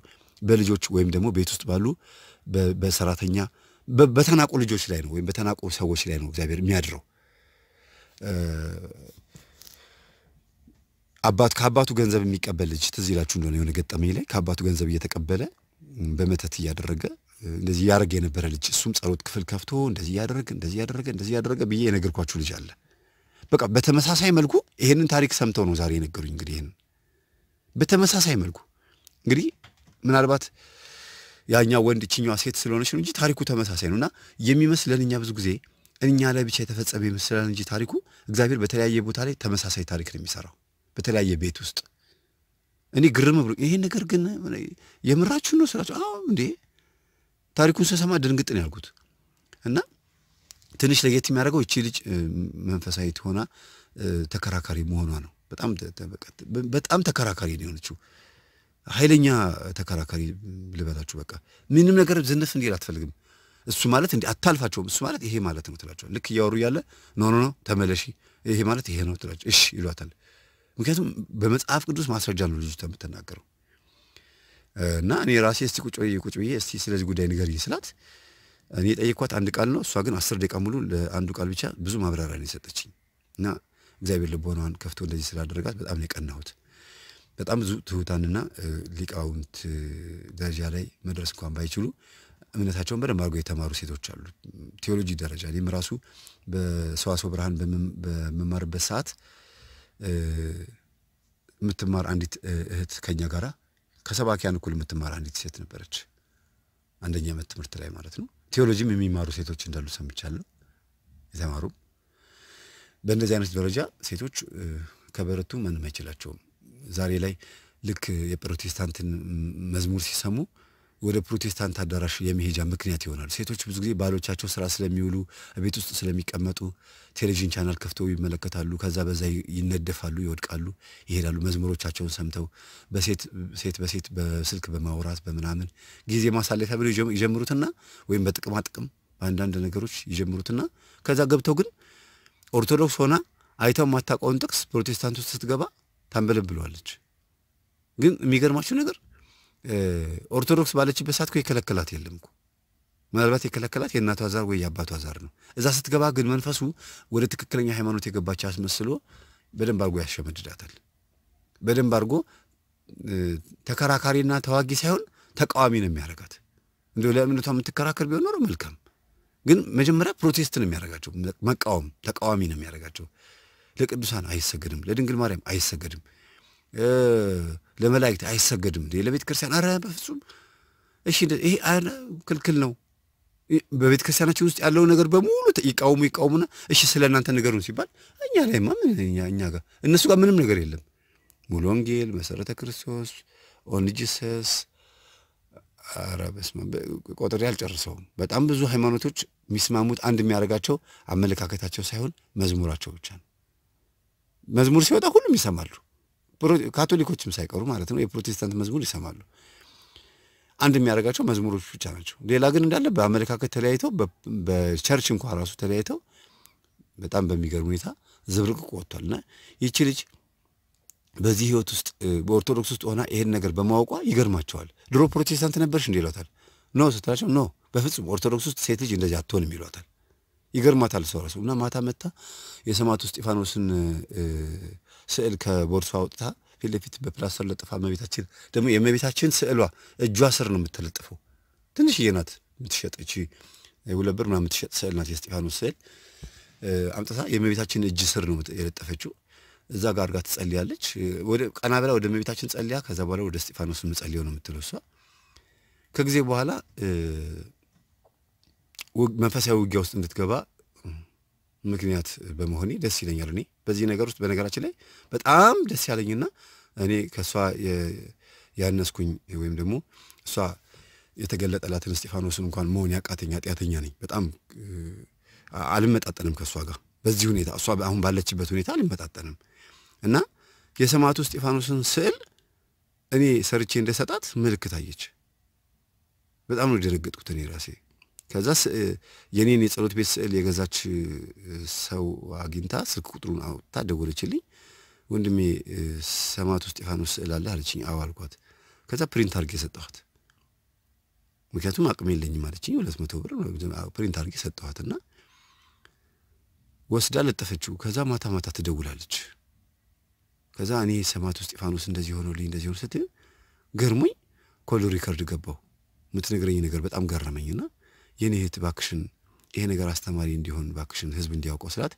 በልጆች ወይም ደግሞ ቤት ውስጥ ባሉ በሰራተኛ በተናቁ ልጆች ላይ ነው ወይም በተናቁ ሰዎች ላይ ነው እግዚአብሔር የሚያድረው። አባት ከአባቱ ገንዘብ የሚቀበል ልጅ ትዝ ይላችሁ እንደሆነ የሆነ ገጠመኝ ላይ ከአባቱ ገንዘብ እየተቀበለ በመተት እያደረገ እንደዚህ እያደረገ የነበረ ልጅ እሱም ጸሎት ክፍል ከፍቶ እንደዚህ እያደረገ እንደዚህ እያደረገ እንደዚህ እያደረገ ብዬ የነገርኳችሁ ልጅ አለ። በቃ በተመሳሳይ መልኩ ይሄንን ታሪክ ሰምተው ነው ዛሬ የነገሩኝ። እንግዲህ ይህን በተመሳሳይ መልኩ እንግዲህ ምናልባት ያኛው ወንድ እችኛዋ ሴት ስለሆነች ነው እንጂ ታሪኩ ተመሳሳይ ነው እና የሚመስለን እኛ ብዙ ጊዜ እኛ ላይ ብቻ የተፈጸመ ይመስላል እንጂ ታሪኩ እግዚአብሔር በተለያየ ቦታ ላይ ተመሳሳይ ታሪክ ነው የሚሰራው፣ በተለያየ ቤት ውስጥ። እኔ ግርም ብሎ ይሄ ነገር ግን የምራችሁን ነው ስላቸው፣ አዎ እንዴ ታሪኩን ስሰማ ድንግጥን ያልኩት እና ትንሽ ለየት የሚያደርገው እቺ ልጅ መንፈሳዊ ሆና ተከራካሪ መሆኗ ነው። በጣም በጣም ተከራካሪ ነው የሆነችው። ኃይለኛ ተከራካሪ ልበላችሁ። በቃ ምንም ነገር ዝንፍ እንዲል አትፈልግም። እሱ ማለት እንዲ አታልፋቸውም። እሱ ማለት ይሄ ማለት ነው ትላቸዋል። ልክ እያወሩ እያለ ኖ ኖ ኖ ተመለሺ፣ ይሄ ማለት ይሄ ነው ትላቸው። እሺ ይሏታል። ምክንያቱም በመጽሐፍ ቅዱስ ማስረጃ ነው ልጅቷ የምትናገረው። እና እኔ ራሴ እስቲ ቁጭ ቁጭ ብዬ እስቲ ስለዚህ ጉዳይ ንገሪኝ ስላት እኔ የጠየኳት አንድ ቃል ነው። እሷ ግን አስር ደቂቃ ሙሉ ለአንዱ ቃል ብቻ ብዙ ማብራሪያ ነው የሰጠችኝ እና እግዚአብሔር ልቦናዋን ከፍቶ እንደዚህ ስላደረጋት በጣም ነው የቀናሁት። በጣም ብዙ ትሁታንና ሊቃውንት ደረጃ ላይ መድረስ እንኳን ባይችሉ እምነታቸውን በደንብ አድርገው የተማሩ ሴቶች አሉ። ቴዎሎጂ ደረጃ እኔም ራሱ በሰዋስወ ብርሃን በምማርበት ሰዓት የምትማር አንዲት እህት ከኛ ጋራ ከሰባኪያን እኩል የምትማር አንዲት ሴት ነበረች። አንደኛ ዓመት ትምህርት ላይ ማለት ነው። ቴዎሎጂም የሚማሩ ሴቶች እንዳሉ ሰምቻለሁ። የተማሩ በእንደዚህ አይነት ደረጃ ሴቶች ከበረቱ ማንም አይችላቸውም። ዛሬ ላይ ልክ የፕሮቴስታንትን መዝሙር ሲሰሙ ወደ ፕሮቴስታንት አዳራሽ የመሄጃ ምክንያት ይሆናል። ሴቶች ብዙ ጊዜ ባሎቻቸው ስራ ስለሚውሉ ቤት ውስጥ ስለሚቀመጡ ቴሌቪዥን ቻናል ከፍተው ይመለከታሉ። ከዛ በዛ ይነደፋሉ፣ ይወድቃሉ፣ ይሄዳሉ። መዝሙሮቻቸውን ሰምተው በሴት ሴት በሴት በስልክ በማውራት በምናምን ጊዜ ማሳለፊያ ብለው ይጀምሩትና ወይም በጥቅማ ጥቅም በአንዳንድ ነገሮች ይጀምሩትና ከዛ ገብተው ግን ኦርቶዶክስ ሆና አይተው የማታውቀውን ጥቅስ ፕሮቴስታንት ውስጥ ስትገባ ታንበለብለዋለች። ግን የሚገርማችሁ ነገር ኦርቶዶክስ ባለችበት ሰዓት እኮ የከለከላት የለም እኮ ምናልባት የከለከላት የእናቷ ዛር ወይ የአባቷ ዛር ነው። እዛ ስትገባ ግን መንፈሱ ወደ ትክክለኛ ሃይማኖት የገባች አስመስሎ በደንብ አድርጎ ያሸመድዳታል። በደንብ አድርጎ ተከራካሪና ተዋጊ ሳይሆን ተቃዋሚ ነው የሚያደርጋት። እንዲ ለእምነቷ የምትከራከር ቢሆን ኖሮ መልካም፣ ግን መጀመሪያ ፕሮቴስት ነው የሚያደርጋቸው። መቃወም ተቃዋሚ ነው የሚያደርጋቸው። ለቅዱሳን አይሰገድም፣ ለድንግል ማርያም አይሰገድም ለመላእክት አይሰገድም እንዴ? ለቤተ ክርስቲያን? አረ በፍጹም እሺ፣ ይሄ ክልክል ነው። በቤተ ክርስቲያናችን ውስጥ ያለው ነገር በሙሉ ይቃውሙ ይቃውሙና፣ እሺ ስለ እናንተ ነው ሲባል እኛ ላይማ እኛ ጋር እነሱ ጋር ምንም ነገር የለም። ሙሉ ወንጌል፣ መሰረተ ክርስቶስ፣ ኦንጂሰስ አረ በስመ ቆጥሬ አልጨርሰውም። በጣም ብዙ ሃይማኖቶች የሚስማሙት አንድ የሚያደርጋቸው አመለካከታቸው ሳይሆን መዝሙራቸው ብቻ ነው። መዝሙር ሲወጣ ሁሉም ይሰማሉ። ካቶሊኮችም ሳይቀሩ ማለት ነው የፕሮቴስታንት መዝሙር ይሰማሉ። አንድ የሚያደርጋቸው መዝሙሮች ብቻ ናቸው። ሌላ ግን እንዳለ በአመለካከት ተለያይተው በቸርች እንኳ ራሱ ተለያይተው በጣም በሚገርም ሁኔታ ዝብርቅቅ ወጥቷል። እና ይቺ ልጅ በዚህ ህይወት ውስጥ በኦርቶዶክስ ውስጥ ሆና ይሄን ነገር በማወቋ ይገርማቸዋል። ድሮ ፕሮቴስታንት ነበርሽ እንዲ ይሏታል። ኖ ስትላቸው ኖ በፍጹም ኦርቶዶክስ ውስጥ ሴት ልጅ እንደዚህ አትሆንም ይሏታል። ይገርማታል ሰው ራሱ እና ማታ መታ የሰማዕቱ እስጢፋኖስን ስዕል ከቦርሷ አውጥታ ፊት ለፊት በፕላስተር ለጥፋ። እመቤታችን ደግሞ የእመቤታችን ስዕሏ እጇ ስር ነው የምትለጥፈው። ትንሽዬ ናት የምትሸጥ እቺ ሁለት ብር ምናምን የምትሸጥ ስዕል ናት። የእስጢፋኖስ ስዕል አምጥታ የእመቤታችን እጅ ስር ነው የለጠፈችው። እዛ ጋር ጋር ትጸልያለች። ቀና ብላ ወደ እመቤታችን ጸልያ፣ ከዛ በኋላ ወደ እስጢፋኖስ የምጸልየው ነው የምትለው እሷ። ከጊዜ በኋላ መንፈሳዊ ውጊያ ውስጥ እንድትገባ ምክንያት በመሆኔ ደስ ይለኛል። እኔ በዚህ ነገር ውስጥ በነገራችን ላይ በጣም ደስ ያለኝና እኔ ከእሷ ያነስኩኝ ወይም ደግሞ እሷ የተገለጠላትን እስጢፋኖስን እንኳን መሆን ያቃተኛ ጢያተኛ ነኝ። በጣም አልመጣጠንም ከእሷ ጋር በዚህ ሁኔታ እሷ አሁን ባለችበት ሁኔታ አልመጣጠንም እና የሰማዕቱ እስጢፋኖስን ስዕል እኔ ሰርቼ እንደሰጣት ምልክት አየች። በጣም ነው የደነገጥኩት እኔ ራሴ። ከዛ የኔን የጸሎት ቤት ስዕል የገዛች ሰው አግኝታ ስልክ ቁጥሩን አውጥታ ደወለችልኝ። ወንድሜ ሰማዕቱ እስጢፋኖስ ስዕል አለ አለችኝ። አዎ አልኳት። ከዛ ፕሪንት አድርጌ ሰጠኋት። ምክንያቱም አቅም የለኝም አለችኝ። ሁለት መቶ ብር ፕሪንት አድርጌ ሰጠኋት እና ወስዳ ለጠፈችው። ከዛ ማታ ማታ ትደውላለች። ከዛ እኔ ሰማዕቱ እስጢፋኖስ እንደዚህ ሆኖልኝ እንደዚህ ሆኖ ስትል ገርሙኝ፣ ኮሎ ሪከርድ ገባው። የምትነግረኝ ነገር በጣም ገረመኝና የኔ እህት ባክሽን ይሄ ነገር አስተማሪ እንዲሆን ባክሽን ህዝብ እንዲያውቀው ስላት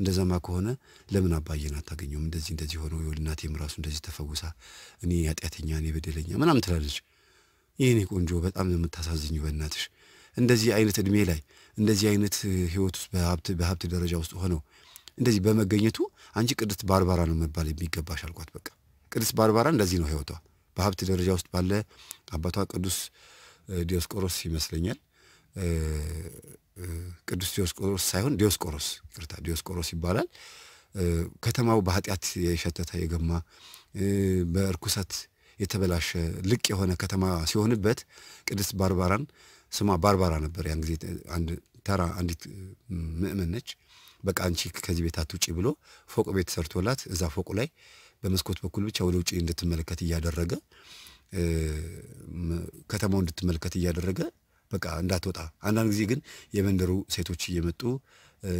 እንደዛማ ከሆነ ለምን አባዬን አታገኘውም? እንደዚህ እንደዚህ ሆኖ እናቴም ራሱ እንደዚህ ተፈውሳ እኔ ኃጢአተኛ እኔ በደለኛ ምናምን ትላለች። ይህኔ ቆንጆ በጣም የምታሳዝኝ። በእናትሽ እንደዚህ አይነት እድሜ ላይ እንደዚህ አይነት ህይወት ውስጥ በሀብት በሀብት ደረጃ ውስጥ ሆነው እንደዚህ በመገኘቱ አንቺ ቅድስት ባርባራ ነው መባል የሚገባሽ አልኳት። በቃ ቅድስት ባርባራ እንደዚህ ነው ህይወቷ። በሀብት ደረጃ ውስጥ ባለ አባቷ ቅዱስ ዲዮስቆሮስ ይመስለኛል ቅዱስ ዲዮስቆሮስ ሳይሆን ዲዮስቆሮስ ይቅርታ፣ ዲዮስቆሮስ ይባላል። ከተማው በኃጢአት የሸተተ የገማ በእርኩሰት የተበላሸ ልቅ የሆነ ከተማ ሲሆንበት ቅድስት ባርባራን ስሟ ባርባራ ነበር። ያን ጊዜ አንድ ተራ አንዲት ምእመን ነች። በቃ አንቺ ከዚህ ቤት አትውጪ ብሎ ፎቅ ቤት ሰርቶላት እዛ ፎቁ ላይ በመስኮት በኩል ብቻ ወደ ውጪ እንድትመለከት እያደረገ ከተማው እንድትመለከት እያደረገ በቃ እንዳትወጣ። አንዳንድ ጊዜ ግን የመንደሩ ሴቶች እየመጡ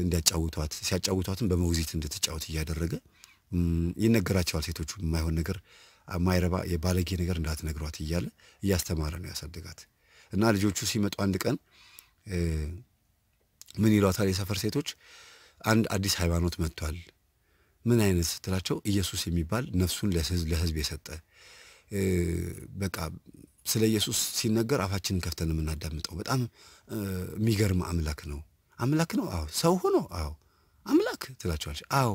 እንዲያጫውቷት ሲያጫውቷትም በመውዚት እንድትጫወት እያደረገ ይነገራቸዋል። ሴቶቹ የማይሆን ነገር ማይረባ የባለጌ ነገር እንዳትነግሯት እያለ እያስተማረ ነው ያሳደጋት እና ልጆቹ ሲመጡ አንድ ቀን ምን ይሏታል የሰፈር ሴቶች አንድ አዲስ ሃይማኖት መጥቷል። ምን አይነት ስትላቸው ኢየሱስ የሚባል ነፍሱን ለሕዝብ የሰጠ በቃ ስለ ኢየሱስ ሲነገር አፋችንን ከፍተን የምናዳምጠው በጣም የሚገርም አምላክ ነው። አምላክ ነው። አዎ ሰው ሆኖ አዎ አምላክ ትላቸዋለች። አዎ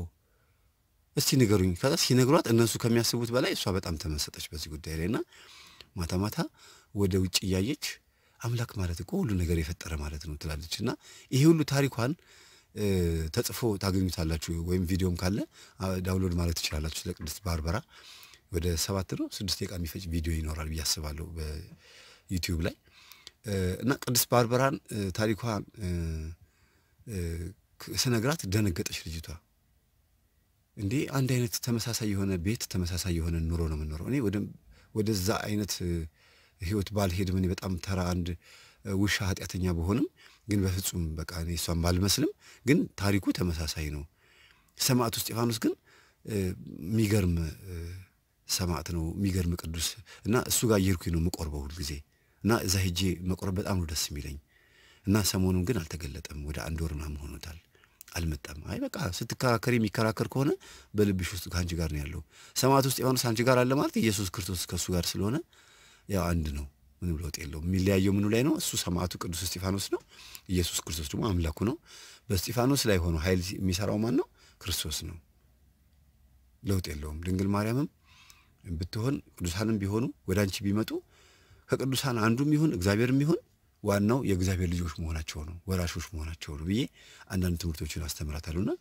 እስቲ ንገሩኝ። ከዛ ሲነግሯት እነሱ ከሚያስቡት በላይ እሷ በጣም ተመሰጠች በዚህ ጉዳይ ላይ እና ማታ ማታ ወደ ውጭ እያየች አምላክ ማለት እኮ ሁሉ ነገር የፈጠረ ማለት ነው ትላለች እና ይሄ ሁሉ ታሪኳን ተጽፎ ታገኙታላችሁ፣ ወይም ቪዲዮም ካለ ዳውንሎድ ማለት ትችላላችሁ ስለ ባርበራ ወደ ሰባት ነው ስድስት ደቂቃ የሚፈጭ ቪዲዮ ይኖራል ብዬ አስባለሁ በዩቲዩብ ላይ እና ቅድስት ባርበራን ታሪኳን ስነግራት ደነገጠች ልጅቷ። እንዴ አንድ አይነት ተመሳሳይ የሆነ ቤት ተመሳሳይ የሆነ ኑሮ ነው የምንኖረው። እኔ ወደዛ አይነት ህይወት ባልሄድም እኔ በጣም ተራ አንድ ውሻ ኃጢአተኛ በሆንም ግን በፍጹም በቃ እኔ እሷን ባልመስልም ግን ታሪኩ ተመሳሳይ ነው። ሰማዕቱ እስጢፋኖስ ግን የሚገርም ሰማዕት ነው፣ የሚገርም ቅዱስ እና እሱ ጋር እየሄድኩኝ ነው የምቆርበው ሁል ጊዜ እና እዛ ሄጄ መቆረብ በጣም ነው ደስ የሚለኝ እና ሰሞኑን ግን አልተገለጠም። ወደ አንድ ወር ምናምን ሆኖታል። አልመጣም። አይ በቃ ስትከራከር የሚከራከር ከሆነ በልብሽ ውስጥ ከአንቺ ጋር ነው ያለው። ውስጥ እስጢፋኖስ አንቺ ጋር አለ ማለት ኢየሱስ ክርስቶስ ከእሱ ጋር ስለሆነ ያው አንድ ነው። ምንም ለውጥ የለውም። የሚለያየው ምኑ ላይ ነው? እሱ ሰማዕቱ ቅዱስ እስጢፋኖስ ነው። ኢየሱስ ክርስቶስ ደግሞ አምላኩ ነው። በእስጢፋኖስ ላይ ሆኖ ኃይል የሚሰራው ማን ነው? ክርስቶስ ነው። ለውጥ የለውም። ድንግል ማርያምም ብትሆን ቅዱሳንም ቢሆኑ ወደ አንቺ ቢመጡ ከቅዱሳን አንዱም ይሁን እግዚአብሔርም ይሁን ዋናው የእግዚአብሔር ልጆች መሆናቸው ነው፣ ወራሾች መሆናቸው ነው ብዬ አንዳንድ ትምህርቶችን አስተምራታሉና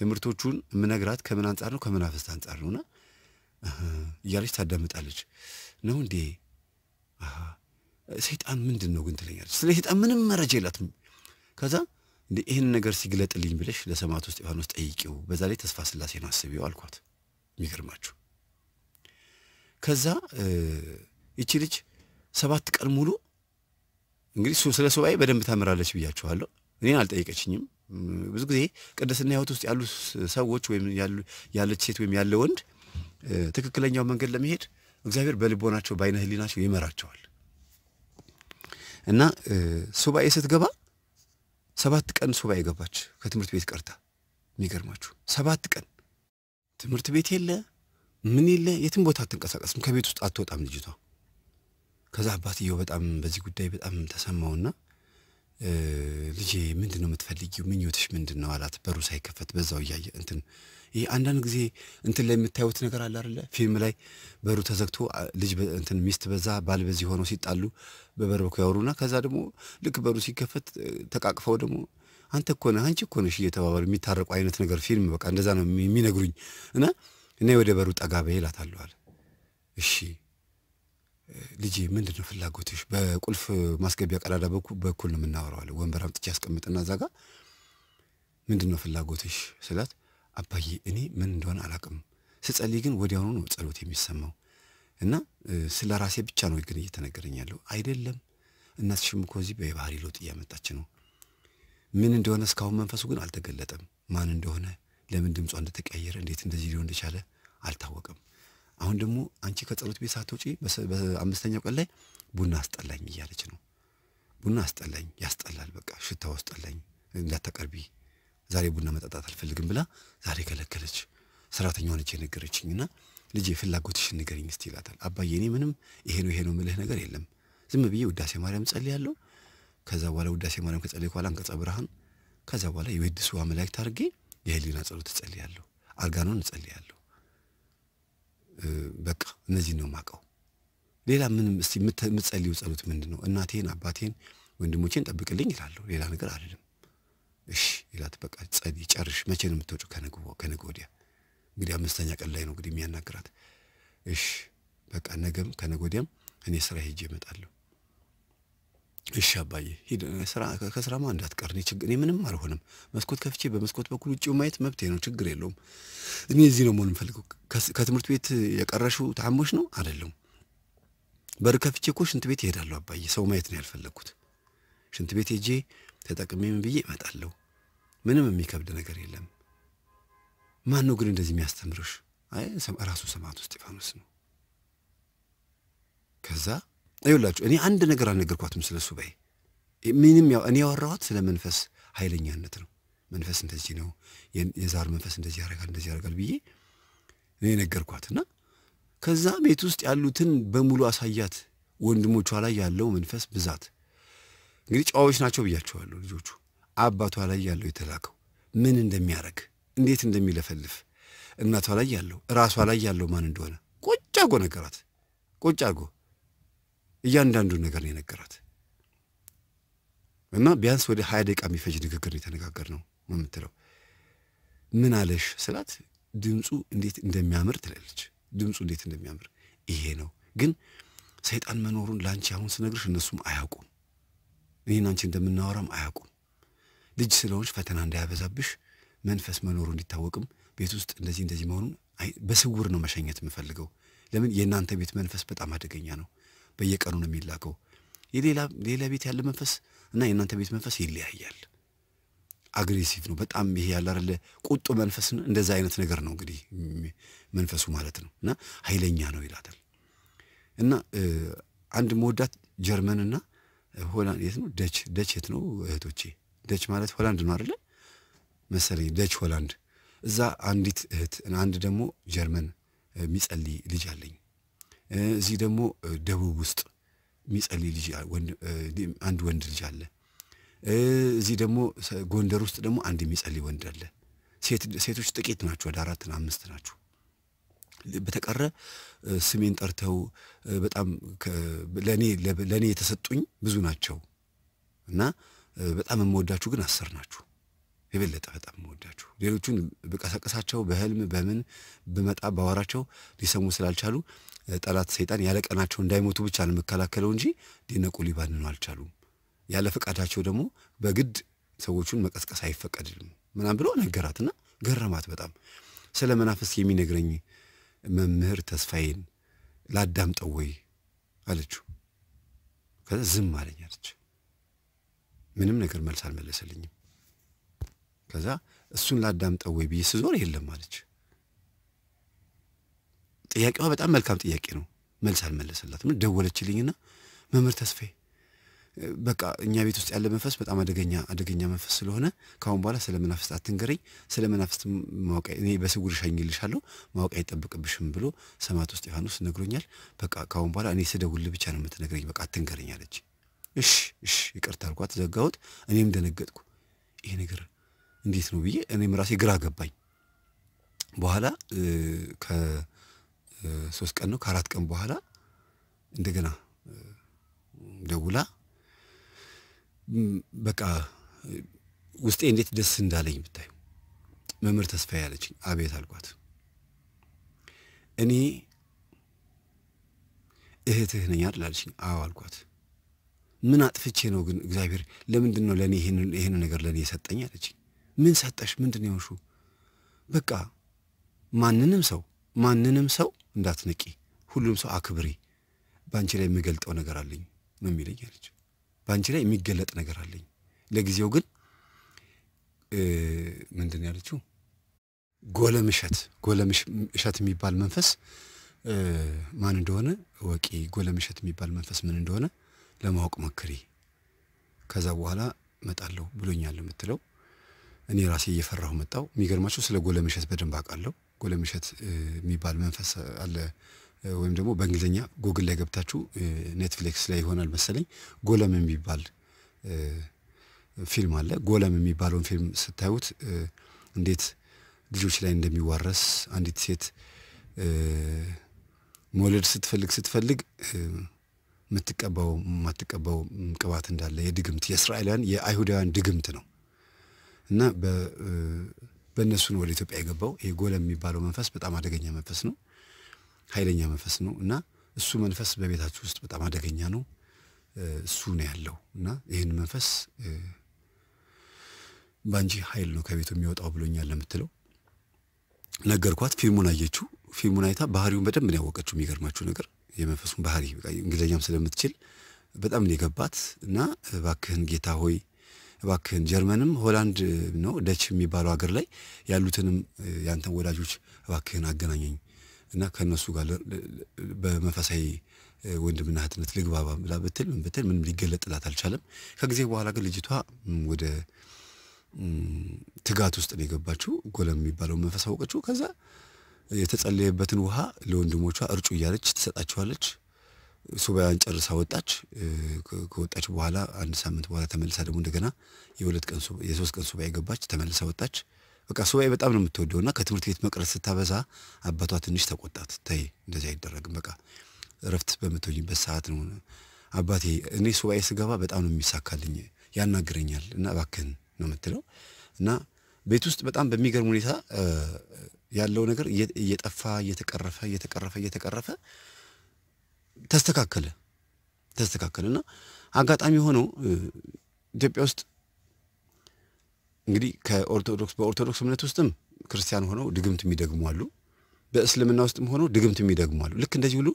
ትምህርቶቹን የምነግራት ከምን አንጻር ነው? ከመናፍስት አንጻር ነውና እያለች ታዳምጣለች። ነው እንዴ ሰይጣን ምንድን ነው ግን ትለኛለች። ስለ ሰይጣን ምንም መረጃ የላትም። ከዛ እንደ ይህን ነገር ሲግለጥልኝ ብለሽ ለሰማዕቱ እስጢፋኖስ ጠይቂው፣ በዛ ላይ ተስፋ ስላሴን አስቢው አልኳት። የሚገርማችሁ ከዛ እቺ ልጅ ሰባት ቀን ሙሉ እንግዲህ ስለ ሱባኤ በደንብ ታምራለች ብያችኋለሁ። እኔን አልጠየቀችኝም። ብዙ ጊዜ ቅድስና ሕይወት ውስጥ ያሉ ሰዎች ወይም ያለች ሴት ወይም ያለ ወንድ ትክክለኛው መንገድ ለመሄድ እግዚአብሔር በልቦናቸው በአይነ ህሊናቸው ይመራቸዋል እና ሱባኤ ስትገባ ሰባት ቀን ሱባኤ ገባች ከትምህርት ቤት ቀርታ። የሚገርማችሁ ሰባት ቀን ትምህርት ቤት የለ ምን የለ የትም ቦታ አትንቀሳቀስም፣ ከቤት ውስጥ አትወጣም ልጅቷ። ከዛ አባትየው በጣም በዚህ ጉዳይ በጣም ተሰማውና ልጄ ምንድን ነው የምትፈልጊው? ምኞትሽ ምንድን ነው አላት። በሩ ሳይከፈት በዛው እያየ እንትን ይህ አንዳንድ ጊዜ እንትን ላይ የምታዩት ነገር አለ አይደለ? ፊልም ላይ በሩ ተዘግቶ ልጅ እንትን ሚስት በዛ ባል በዚህ ሆነው ሲጣሉ በበር በኩል ያወሩና ከዛ ደግሞ ልክ በሩ ሲከፈት ተቃቅፈው ደግሞ አንተ እኮ ነህ አንቺ እኮ ነሽ እየተባባሉ የሚታረቁ አይነት ነገር ፊልም በቃ እንደዛ ነው የሚነግሩኝ እና እኔ ወደ በሩ ጠጋ በይ እላታለሁ። እሺ ልጄ ምንድን ነው ፍላጎትሽ? በቁልፍ ማስገቢያ ቀዳዳ በኩል ነው የምናወራው አለ። ወንበር አምጥቼ ያስቀምጥና እዛ ጋ ምንድን ነው ፍላጎትሽ ስላት፣ አባዬ እኔ ምን እንደሆነ አላቅም፣ ስጸልይ ግን ወዲያውኑ ነው ጸሎት የሚሰማው እና ስለ ራሴ ብቻ ነው ግን እየተነገረኝ ያለው አይደለም። እናትሽም እኮ እዚህ በባህሪ ለውጥ እያመጣች ነው። ምን እንደሆነ እስካሁን መንፈሱ ግን አልተገለጠም፣ ማን እንደሆነ ለምን ድምጿ እንደተቀየረ እንዴት እንደዚህ ሊሆን እንደቻለ አልታወቀም አሁን ደግሞ አንቺ ከጸሎት ቤት ሳትወጪ በአምስተኛው ቀን ላይ ቡና አስጠላኝ እያለች ነው። ቡና አስጠላኝ፣ ያስጠላል፣ በቃ ሽታው አስጠላኝ፣ እንዳታቀርቢ፣ ዛሬ ቡና መጠጣት አልፈልግም ብላ ዛሬ ከለከለች። ሰራተኛዋን የነገረችኝ ነገረችኝና ልጄ ፍላጎትሽን ንገርኝ እስቲ ይላታል። አባዬ እኔ ምንም ይሄ ነው ይሄ ነው ምልህ ነገር የለም ዝም ብዬ ውዳሴ ማርያም ጸልያለሁ። ከዛ በኋላ ውዳሴ ማርያም ከጸለይኩ በኋላ አንቀጸ ብርሃን ከዛ በኋላ የወድሱ አመላክ አድርጌ የህሊና ጸሎት እጸልያለሁ፣ አርጋኖን እጸልያለሁ። በቃ እነዚህን ነው ማቀው። ሌላ ምንም እስቲ የምትጸልዩ ጸሎት ምንድን ነው? እናቴን፣ አባቴን፣ ወንድሞቼን ጠብቅልኝ ይላለሁ። ሌላ ነገር አይደለም። እሺ ይላት። በቃ ጸልይ ጨርሽ። መቼ ነው የምትወጪው? ከነገ ወዲያ እንግዲህ አምስተኛ ቀን ላይ ነው እንግዲህ የሚያናግራት። እሺ በቃ ነገም ከነገ ወዲያም እኔ ስራ ሄጄ እመጣለሁ። እሺ አባዬ ሂድ ከስራማ እንዳትቀር። ችግር እኔ ምንም አልሆንም። መስኮት ከፍቼ በመስኮት በኩል ውጭው ማየት መብቴ ነው፣ ችግር የለውም። እኔ እዚህ ነው መሆን የምፈልገው። ከትምህርት ቤት የቀረሽው ታሞሽ ነው አይደለም? በር ከፍቼ እኮ ሽንት ቤት እሄዳለሁ አባዬ። ሰው ማየት ነው ያልፈለግኩት። ሽንት ቤት ሄጄ ተጠቅሜም ብዬ እመጣለሁ። ምንም የሚከብድ ነገር የለም። ማን ነው ግን እንደዚህ የሚያስተምርሽ? አይ ራሱ ሰማዕቱ እስጢፋኖስ ነው። ከዛ ይውላችሁ እኔ አንድ ነገር አልነገርኳትም ስለ በይ ምንም ያው እኔ ያወራኋት ስለ መንፈስ ኃይለኛነት ነው። መንፈስ እንደዚህ ነው፣ የዛር መንፈስ እንደዚህ ያደርጋል፣ እንደዚህ ያደርጋል ብዬ እኔ ነገርኳት እና ከዛ ቤት ውስጥ ያሉትን በሙሉ አሳያት። ወንድሞቿ ላይ ያለው መንፈስ ብዛት እንግዲህ ጨዋዎች ናቸው ብያቸዋለሁ ልጆቹ። አባቷ ላይ ያለው የተላከው ምን እንደሚያደርግ እንዴት እንደሚለፈልፍ እናቷ ላይ ያለው ራሷ ላይ ያለው ማን እንደሆነ ቁጭ አርጎ ነገራት። ቁጭ አርጎ እያንዳንዱን ነገር ነው የነገራት እና ቢያንስ ወደ ሀያ ደቂቃ የሚፈጅ ንግግር የተነጋገር ነው የምትለው። ምን አለሽ ስላት ድምፁ እንዴት እንደሚያምር ትላለች። ድምፁ እንዴት እንደሚያምር ይሄ ነው ግን ሰይጣን መኖሩን ለአንቺ አሁን ስነግርሽ እነሱም አያውቁም። እኔን አንቺ እንደምናወራም አያውቁም። ልጅ ስለሆንሽ ፈተና እንዳያበዛብሽ መንፈስ መኖሩ እንዲታወቅም ቤት ውስጥ እንደዚህ እንደዚህ መሆኑን በስውር ነው መሸኘት የምፈልገው። ለምን የእናንተ ቤት መንፈስ በጣም አደገኛ ነው። በየቀኑ ነው የሚላከው። የሌላ ቤት ያለ መንፈስ እና የእናንተ ቤት መንፈስ ይለያያል። አግሬሲቭ ነው በጣም ይሄ ያለ አይደለ ቁጡ መንፈስ እንደዛ አይነት ነገር ነው እንግዲህ መንፈሱ ማለት ነው እና ኃይለኛ ነው ይላታል። እና አንድ መወዳት ጀርመንና ሆላንድ የት ነው ደች ደች የት ነው እህቶቼ? ደች ማለት ሆላንድ ነው አይደለ መሰለኝ፣ ደች ሆላንድ። እዛ አንዲት እህት አንድ ደግሞ ጀርመን የሚጸልይ ልጅ አለኝ እዚህ ደግሞ ደቡብ ውስጥ የሚጸልይ ልጅ አንድ ወንድ ልጅ አለ። እዚህ ደግሞ ጎንደር ውስጥ ደግሞ አንድ የሚጸልይ ወንድ አለ። ሴቶች ጥቂት ናቸው፣ ወደ አራትና አምስት ናቸው። በተቀረ ስሜን ጠርተው በጣም ለእኔ የተሰጡኝ ብዙ ናቸው እና በጣም የምወዳችሁ ግን አስር ናችሁ። የበለጠ በጣም የምወዳችሁ ሌሎቹን ብቀሳቀሳቸው በህልም በምን ብመጣ ባወራቸው ሊሰሙ ስላልቻሉ ጠላት ሰይጣን ያለ ቀናቸው እንዳይሞቱ ብቻ ነው የምከላከለው እንጂ ሊነቁ ሊባንኑ አልቻሉም። ያለ ፈቃዳቸው ደግሞ በግድ ሰዎቹን መቀስቀስ አይፈቀድም ምናም ብሎ ነገራትና ገረማት በጣም። ስለ መናፍስት የሚነግረኝ መምህር ተስፋዬን ላዳምጠው ወይ አለችው። ከዛ ዝም አለኝ አለች። ምንም ነገር መልስ አልመለሰልኝም። ከዛ እሱን ላዳምጠው ወይ ብዬ ስዞር የለም አለች። ጥያቄዋ በጣም መልካም ጥያቄ ነው። መልስ አልመለሰላትም። ደወለችልኝና መምህር ተስፋዬ በቃ እኛ ቤት ውስጥ ያለ መንፈስ በጣም አደገኛ አደገኛ መንፈስ ስለሆነ ከአሁን በኋላ ስለ መናፍስት አትንገረኝ፣ ስለ መናፍስት ማወቅ እኔ በስውር እሸኝልሻለሁ ማወቅ አይጠብቅብሽም ብሎ ሰማዕቱ እስጢፋኖስ ነግሮኛል። በቃ ከአሁን በኋላ እኔ ስደውል ብቻ ነው የምትነግረኝ፣ በቃ አትንገረኝ አለች። እሽ እሽ ይቅርታ አልኳት፣ ዘጋሁት። እኔም ደነገጥኩ። ይሄ ነገር እንዴት ነው ብዬ እኔም ራሴ ግራ ገባኝ። በኋላ ሶስት ቀን ነው ከአራት ቀን በኋላ እንደገና ደውላ በቃ ውስጤ እንዴት ደስ እንዳለኝ ብታዩ መምህር ተስፋዬ አለችኝ። አቤት አልኳት። እኔ እህትህ ነኝ አይደል አለችኝ። አዎ አልኳት። ምን አጥፍቼ ነው ግን እግዚአብሔር ለምንድን ነው ለእኔ ይህን ነገር ለእኔ የሰጠኝ አለችኝ። ምን ሰጠሽ? ምንድን ነው በቃ ማንንም ሰው ማንንም ሰው እንዳትንቂ፣ ሁሉንም ሰው አክብሪ፣ በአንቺ ላይ የምገልጠው ነገር አለኝ ነው የሚለኝ አለች። በአንቺ ላይ የሚገለጥ ነገር አለኝ። ለጊዜው ግን ምንድን ያለችው ጎለምሸት ጎለምሸት የሚባል መንፈስ ማን እንደሆነ ወቂ ጎለምሸት የሚባል መንፈስ ምን እንደሆነ ለማወቅ ሞክሪ፣ ከዛ በኋላ መጣለሁ ብሎኛል የምትለው እኔ ራሴ እየፈራሁ መጣው። የሚገርማቸው ስለ ጎለምሸት በደንብ አውቃለሁ። ጎለምሸት የሚባል መንፈስ አለ ወይም ደግሞ በእንግሊዝኛ ጉግል ላይ ገብታችሁ ኔትፍሊክስ ላይ ይሆናል መሰለኝ ጎለም የሚባል ፊልም አለ። ጎለም የሚባለውን ፊልም ስታዩት እንዴት ልጆች ላይ እንደሚዋረስ አንዲት ሴት መውለድ ስትፈልግ ስትፈልግ የምትቀባው የማትቀባው ቅባት እንዳለ የድግምት የእስራኤላውያን የአይሁዳውያን ድግምት ነው እና በእነሱ ነው ወደ ኢትዮጵያ የገባው። ይሄ ጎለም የሚባለው መንፈስ በጣም አደገኛ መንፈስ ነው፣ ኃይለኛ መንፈስ ነው እና እሱ መንፈስ በቤታችሁ ውስጥ በጣም አደገኛ ነው። እሱ ነው ያለው እና ይህን መንፈስ በአንቺ ኃይል ነው ከቤቱ የሚወጣው ብሎኛል ለምትለው ነገርኳት። ፊልሙን አየችው። ፊልሙን አይታ ባህሪውን በደንብ ነው ያወቀችው። የሚገርማችሁ ነገር የመንፈሱን ባህሪ እንግሊዝኛም ስለምትችል በጣም ነው የገባት እና እባክህን ጌታ ሆይ እባክህን ጀርመንም ሆላንድ ነው ደች የሚባለው ሀገር ላይ ያሉትንም ያንተን ወዳጆች እባክህን አገናኘኝ እና ከእነሱ ጋር በመንፈሳዊ ወንድምና እህትነት ልግባባ ብላ ብትል ምን ብትል ምንም ሊገለጥላት አልቻለም። ከጊዜ በኋላ ግን ልጅቷ ወደ ትጋት ውስጥ ነው የገባችው። ጎለም የሚባለው መንፈስ አወቀችው። ከዛ የተጸለየበትን ውሃ ለወንድሞቿ እርጩ እያለች ትሰጣቸዋለች። ሱባኤዋን ጨርሳ ወጣች። ከወጣች በኋላ አንድ ሳምንት በኋላ ተመልሳ ደግሞ እንደገና የሁለት ቀን የሶስት ቀን ሱባኤ ገባች፣ ተመልሳ ወጣች። በቃ ሱባኤ በጣም ነው የምትወደው እና ከትምህርት ቤት መቅረት ስታበዛ አባቷ ትንሽ ተቆጣት። ተይ እንደዚህ አይደረግም፣ በቃ እረፍት በምትወኝበት ሰዓት ነው። አባቴ እኔ ሱባኤ ስገባ በጣም ነው የሚሳካልኝ፣ ያናግረኛል እና እባክህን ነው የምትለው እና ቤት ውስጥ በጣም በሚገርም ሁኔታ ያለው ነገር እየጠፋ እየተቀረፈ እየተቀረፈ እየተቀረፈ ተስተካከለ ተስተካከለ እና አጋጣሚ ሆኖ ኢትዮጵያ ውስጥ እንግዲህ ከኦርቶዶክስ በኦርቶዶክስ እምነት ውስጥም ክርስቲያን ሆነው ድግምት የሚደግሙ አሉ። በእስልምና ውስጥም ሆነው ድግምት የሚደግሙ አሉ። ልክ እንደዚህ ሁሉ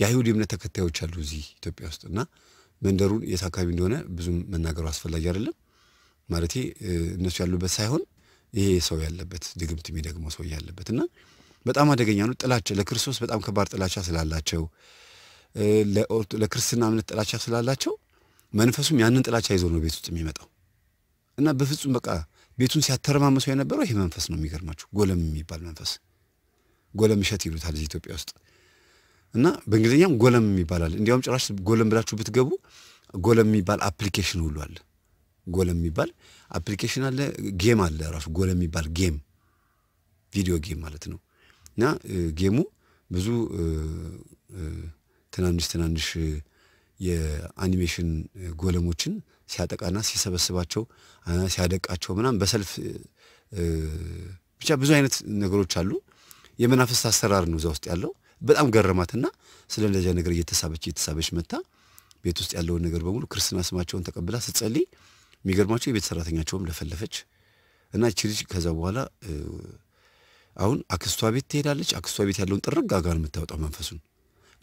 የአይሁድ እምነት ተከታዮች አሉ እዚህ ኢትዮጵያ ውስጥ እና መንደሩን የት አካባቢ እንደሆነ ብዙም መናገሩ አስፈላጊ አይደለም። ማለት እነሱ ያሉበት ሳይሆን ይሄ ሰው ያለበት ድግምት የሚደግመው ሰው ያለበት እና በጣም አደገኛ ነው። ጥላቻ ለክርስቶስ በጣም ከባድ ጥላቻ ስላላቸው ለክርስትና እምነት ጥላቻ ስላላቸው መንፈሱም ያንን ጥላቻ ይዞ ነው ቤት ውስጥ የሚመጣው እና በፍጹም በቃ ቤቱን ሲያተረማመሰው የነበረው ይሄ መንፈስ ነው። የሚገርማችሁ ጎለም የሚባል መንፈስ ጎለም እሸት ይሉታል እዚህ ኢትዮጵያ ውስጥ እና በእንግሊዝኛም ጎለም ይባላል። እንዲያውም ጭራሽ ጎለም ብላችሁ ብትገቡ ጎለም የሚባል አፕሊኬሽን ሁሉ አለ። ጎለም የሚባል አፕሊኬሽን አለ። ጌም አለ ራሱ ጎለም የሚባል ጌም፣ ቪዲዮ ጌም ማለት ነው እና ጌሙ ብዙ ትናንሽ ትናንሽ የአኒሜሽን ጎለሞችን ሲያጠቃና ሲሰበስባቸው ሲያደቃቸው ምናምን በሰልፍ ብቻ ብዙ አይነት ነገሮች አሉ። የመናፍስት አሰራር ነው እዛ ውስጥ ያለው። በጣም ገረማትና ስለ እንደዚያ ነገር እየተሳበች እየተሳበች መታ ቤት ውስጥ ያለውን ነገር በሙሉ ክርስትና ስማቸውን ተቀብላ ስትጸልይ የሚገርማቸው የቤት ሰራተኛቸውም ለፈለፈች እና እቺ ልጅ ከዛ በኋላ አሁን አክስቷ ቤት ትሄዳለች። አክስቷ ቤት ያለውን ጥርግ ነው የምታወጣው መንፈሱን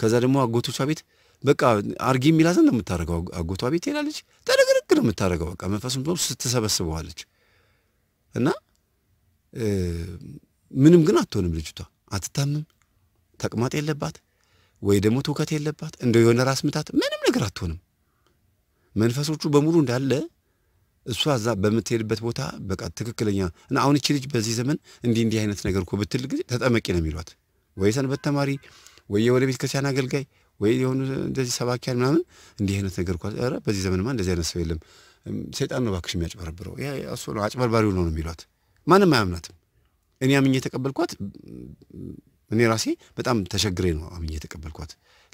ከዛ ደግሞ አጎቶቿ ቤት በቃ አርጊ የሚላትን ነው የምታደርገው። አጎቷ ቤት ትሄዳለች፣ ተረግርግ ነው የምታደርገው። በቃ መንፈሱን ስትሰበስበዋለች እና ምንም ግን አትሆንም ልጅቷ። አትታምም፣ ተቅማጥ የለባት ወይ ደግሞ ትውከት የለባት፣ እንደ የሆነ ራስ ምታት ምንም ነገር አትሆንም። መንፈሶቹ በሙሉ እንዳለ እሷ እዛ በምትሄድበት ቦታ በቃ ትክክለኛ እና አሁን እቺ ልጅ በዚህ ዘመን እንዲህ እንዲህ አይነት ነገር እኮ ብትል ጊዜ ተጠመቂ ነው የሚሏት ወይ ሰንበት ተማሪ ወይ የወደ ቤተ ክርስቲያን አገልጋይ ወይ የሆኑ እንደዚህ ሰባኪያን ምናምን እንዲህ አይነት ነገር እኳ ኧረ በዚህ ዘመንማ እንደዚህ አይነት ሰው የለም፣ ሰይጣን ነው እባክሽ የሚያጭበረብረው እሱ ነው አጭበርባሪው ነው የሚሏት። ማንም አያምናትም። እኔ አምኜ የተቀበልኳት እኔ ራሴ በጣም ተቸግሬ ነው አምኜ የተቀበልኳት።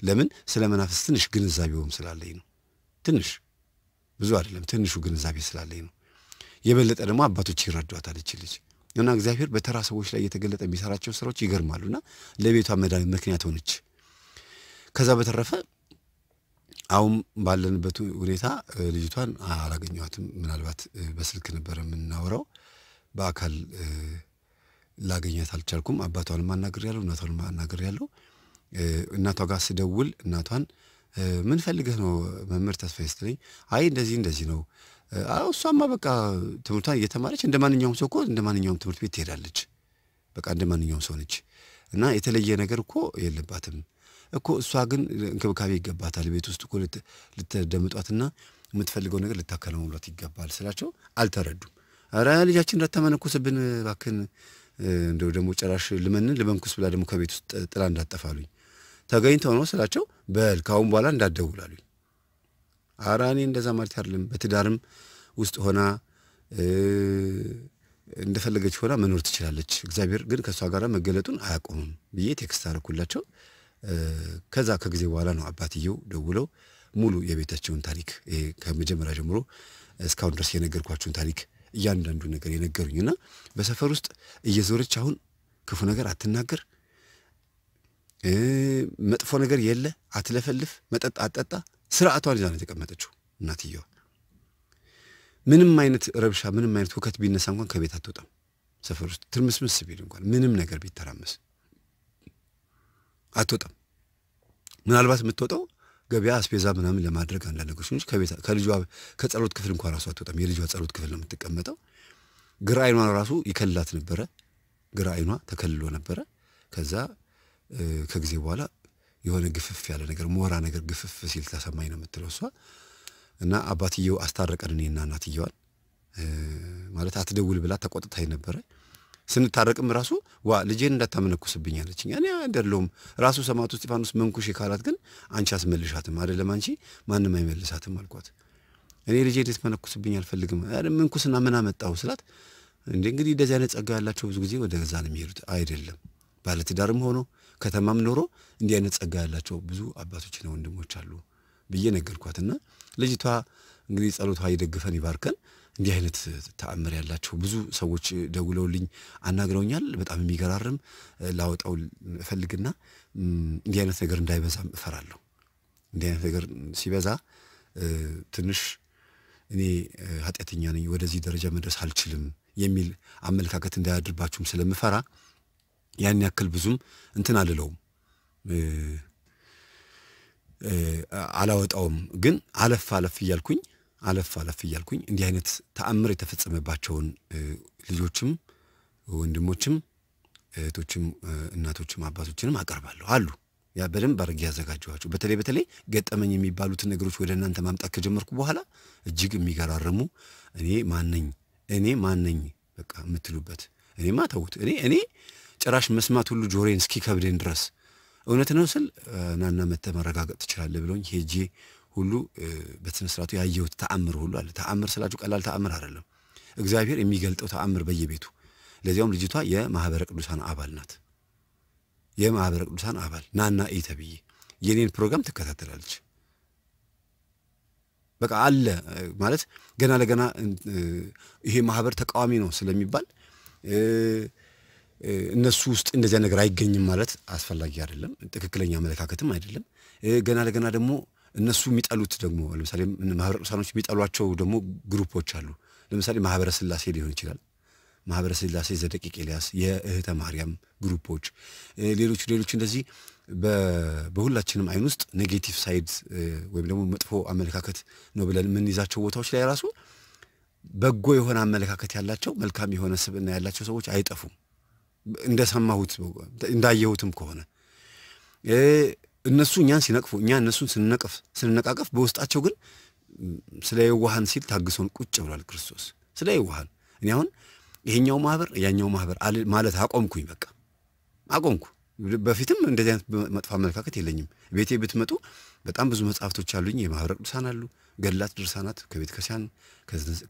ለምን ስለ መናፍስ ትንሽ ግንዛቤውም ስላለኝ ነው። ትንሽ ብዙ አይደለም፣ ትንሹ ግንዛቤ ስላለኝ ነው። የበለጠ ደግሞ አባቶች ይረዷታል ልጅ እና እግዚአብሔር በተራ ሰዎች ላይ እየተገለጠ የሚሰራቸው ስራዎች ይገርማሉና ለቤቷ መዳን ምክንያት ሆነች። ከዛ በተረፈ አሁን ባለንበት ሁኔታ ልጅቷን አላገኘኋትም። ምናልባት በስልክ ነበር የምናወራው፣ በአካል ላገኛት አልቻልኩም። አባቷን ማናገር ያለው እናቷን ማናገር ያለው እናቷ ጋር ስደውል እናቷን ምን ፈልገህ ነው መምህር ተስፋዬ ስትለኝ፣ አይ እንደዚህ እንደዚህ ነው እሷማ በቃ ትምህርቷን እየተማረች እንደ ማንኛውም ሰው እኮ እንደ ማንኛውም ትምህርት ቤት ትሄዳለች። በቃ እንደ ማንኛውም ሰው ነች እና የተለየ ነገር እኮ የለባትም እኮ። እሷ ግን እንክብካቤ ይገባታል። ቤት ውስጥ እኮ ልትደምጧትና የምትፈልገው ነገር ልታከናውኗት ይገባል ስላቸው አልተረዱም። ኧረ ልጃችን እንዳተመነኩስብን እባክህን፣ እንደው ደግሞ ጭራሽ ልመንን ልመንኩስ ብላ ደግሞ ከቤት ውስጥ ጥላ እንዳጠፋሉኝ ተገኝተው ነው ስላቸው፣ በል ከአሁን በኋላ እንዳደውላሉኝ አራ እኔ እንደዛ ማለት አይደለም። በትዳርም ውስጥ ሆና እንደፈለገች ሆና መኖር ትችላለች። እግዚአብሔር ግን ከእሷ ጋር መገለጡን አያቆምም ብዬ ቴክስት አደረኩላቸው። ከዛ ከጊዜ በኋላ ነው አባትየው ደውለው ሙሉ የቤታቸውን ታሪክ ከመጀመሪያ ጀምሮ እስካሁን ድረስ የነገርኳቸውን ታሪክ እያንዳንዱ ነገር የነገሩኝ እና በሰፈር ውስጥ እየዞረች አሁን ክፉ ነገር አትናገር፣ መጥፎ ነገር የለ፣ አትለፈልፍ፣ መጠጥ አጠጣ ስርዓቷን ይዛ ነው የተቀመጠችው እናትየዋ። ምንም አይነት ረብሻ፣ ምንም አይነት ሁከት ቢነሳ እንኳን ከቤት አትወጣም። ሰፈር ውስጥ ትርምስምስ ቢል እንኳን ምንም ነገር ቢተራመስ አትወጣም። ምናልባት የምትወጣው ገበያ አስቤዛ ምናምን ለማድረግ አንዳንድ ነገሮች እንጂ ከቤት ከልጇ ከጸሎት ክፍል እንኳን ራሱ አትወጣም። የልጇ ጸሎት ክፍል ነው የምትቀመጠው። ግራ አይኗ ራሱ ይከልላት ነበረ። ግራ አይኗ ተከልሎ ነበረ። ከዛ ከጊዜ በኋላ የሆነ ግፍፍ ያለ ነገር ሞራ ነገር ግፍፍ ሲል ተሰማኝ ነው የምትለው እሷ። እና አባትየው አስታረቀን እኔና እናትየዋን ማለት አትደውል ብላ ተቆጥታኝ ነበረ። ስንታረቅም ራሱ ዋ ልጄን እንዳታመነኩስብኝ አለችኝ። እኔ አይደለሁም ራሱ ሰማዕቱ እስጢፋኖስ መንኩሽ ካላት ግን አንቺ አስመልሻትም አይደለም አንቺ ማንም አይመልሳትም አልኳት። እኔ ልጄ እንድትመነኩስብኝ አልፈልግም። ምንኩስና ምን አመጣው ስላት እንዴ እንግዲህ እንደዚህ አይነት ጸጋ ያላቸው ብዙ ጊዜ ወደ ዛ ነው የሚሄዱት። አይደለም ባለትዳርም ሆኖ ከተማም ኖሮ እንዲህ አይነት ጸጋ ያላቸው ብዙ አባቶችና ወንድሞች አሉ ብዬ ነገርኳትና ልጅቷ እንግዲህ ጸሎቷ የደግፈን ይባርከን። እንዲህ አይነት ተአምር ያላቸው ብዙ ሰዎች ደውለውልኝ አናግረውኛል። በጣም የሚገራርም ላወጣው እፈልግና እንዲህ አይነት ነገር እንዳይበዛም እፈራለሁ። እንዲህ አይነት ነገር ሲበዛ ትንሽ እኔ ኃጢአተኛ ነኝ፣ ወደዚህ ደረጃ መድረስ አልችልም የሚል አመለካከት እንዳያድርባችሁም ስለምፈራ ያን ያክል ብዙም እንትን አልለውም አላወጣውም። ግን አለፍ አለፍ እያልኩኝ አለፍ አለፍ እያልኩኝ እንዲህ አይነት ተአምር የተፈጸመባቸውን ልጆችም ወንድሞችም እህቶችም እናቶችም አባቶችንም አቀርባለሁ አሉ። ያ በደንብ አድርጌ ያዘጋጀኋቸው በተለይ በተለይ ገጠመኝ የሚባሉትን ነገሮች ወደ እናንተ ማምጣት ከጀመርኩ በኋላ እጅግ የሚገራርሙ እኔ ማነኝ እኔ ማነኝ በቃ የምትሉበት እኔማ ተውት እኔ እኔ ጭራሽ መስማት ሁሉ ጆሮዬን እስኪከብደኝ ድረስ እውነት ነው ስል ናና መተ መረጋገጥ ትችላለህ ብሎኝ ሄጄ ሁሉ በስነ ያየሁት ተአምር ሁሉ አለ። ተአምር ስላችሁ ቀላል ተአምር አይደለም። እግዚአብሔር የሚገልጠው ተአምር በየቤቱ ለዚያውም ልጅቷ የማህበረ ቅዱሳን አባል ናት። የማህበረ ቅዱሳን አባል ናና ኢ ተብዬ የኔን ፕሮግራም ትከታተላለች። በቃ አለ ማለት ገና ለገና ይሄ ማህበር ተቃዋሚ ነው ስለሚባል እነሱ ውስጥ እንደዚያ ነገር አይገኝም ማለት አስፈላጊ አይደለም፣ ትክክለኛ አመለካከትም አይደለም። ገና ለገና ደግሞ እነሱ የሚጠሉት ደግሞ ለምሳሌ ማህበረ ቅዱሳኖች የሚጠሏቸው ደግሞ ግሩፖች አሉ። ለምሳሌ ማህበረ ስላሴ ሊሆን ይችላል። ማህበረ ስላሴ ዘደቂቅ ኤልያስ፣ የእህተ ማርያም ግሩፖች፣ ሌሎቹ ሌሎች እንደዚህ በሁላችንም አይን ውስጥ ኔጌቲቭ ሳይድ ወይም ደግሞ መጥፎ አመለካከት ነው ብለን የምንይዛቸው ቦታዎች ላይ ራሱ በጎ የሆነ አመለካከት ያላቸው መልካም የሆነ ስብዕና ያላቸው ሰዎች አይጠፉም። እንደሰማሁት እንዳየሁትም ከሆነ እነሱ እኛን ሲነቅፉ እኛ እነሱን ስንነቅፍ ስንነቃቀፍ በውስጣቸው ግን ስለ የዋሃን ሲል ታግሶን ቁጭ ብሏል ክርስቶስ። ስለ የዋሃን እኔ አሁን ይሄኛው ማህበር ያኛው ማህበር ማለት አቆምኩኝ፣ በቃ አቆምኩ። በፊትም እንደዚህ አይነት መጥፎ አመለካከት የለኝም። ቤቴ ብትመጡ በጣም ብዙ መጽሐፍቶች አሉኝ። የማህበረ ቅዱሳን አሉ ገላት፣ ድርሳናት ከቤተ ክርስቲያን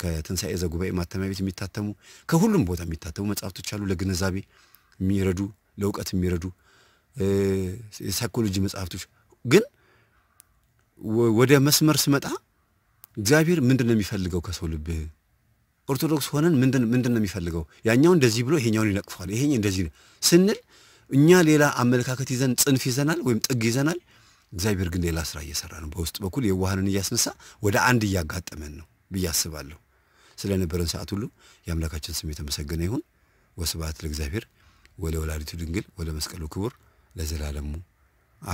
ከትንሣኤ ዘጉባኤ ማተሚያ ቤት የሚታተሙ ከሁሉም ቦታ የሚታተሙ መጽሐፍቶች አሉ። ለግንዛቤ የሚረዱ ለእውቀት የሚረዱ የሳይኮሎጂ መጽሐፍቶች ግን ወደ መስመር ስመጣ እግዚአብሔር ምንድን ነው የሚፈልገው ከሰው ልብ ኦርቶዶክስ ሆነን ምንድን ነው የሚፈልገው? ያኛው እንደዚህ ብሎ ይሄኛውን ይነቅፋል፣ ይሄኛ እንደዚህ ነው ስንል እኛ ሌላ አመለካከት ይዘን ጽንፍ ይዘናል ወይም ጥግ ይዘናል። እግዚአብሔር ግን ሌላ ስራ እየሰራ ነው። በውስጥ በኩል የዋህንን እያስነሳ ወደ አንድ እያጋጠመን ነው ብዬ አስባለሁ። ስለነበረን ሰዓት ሁሉ የአምላካችን ስም የተመሰገነ ይሁን። ወስብሐት ለእግዚአብሔር ወለወላዲቱ ድንግል ወለመስቀሉ ክቡር ለዘላለሙ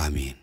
አሜን።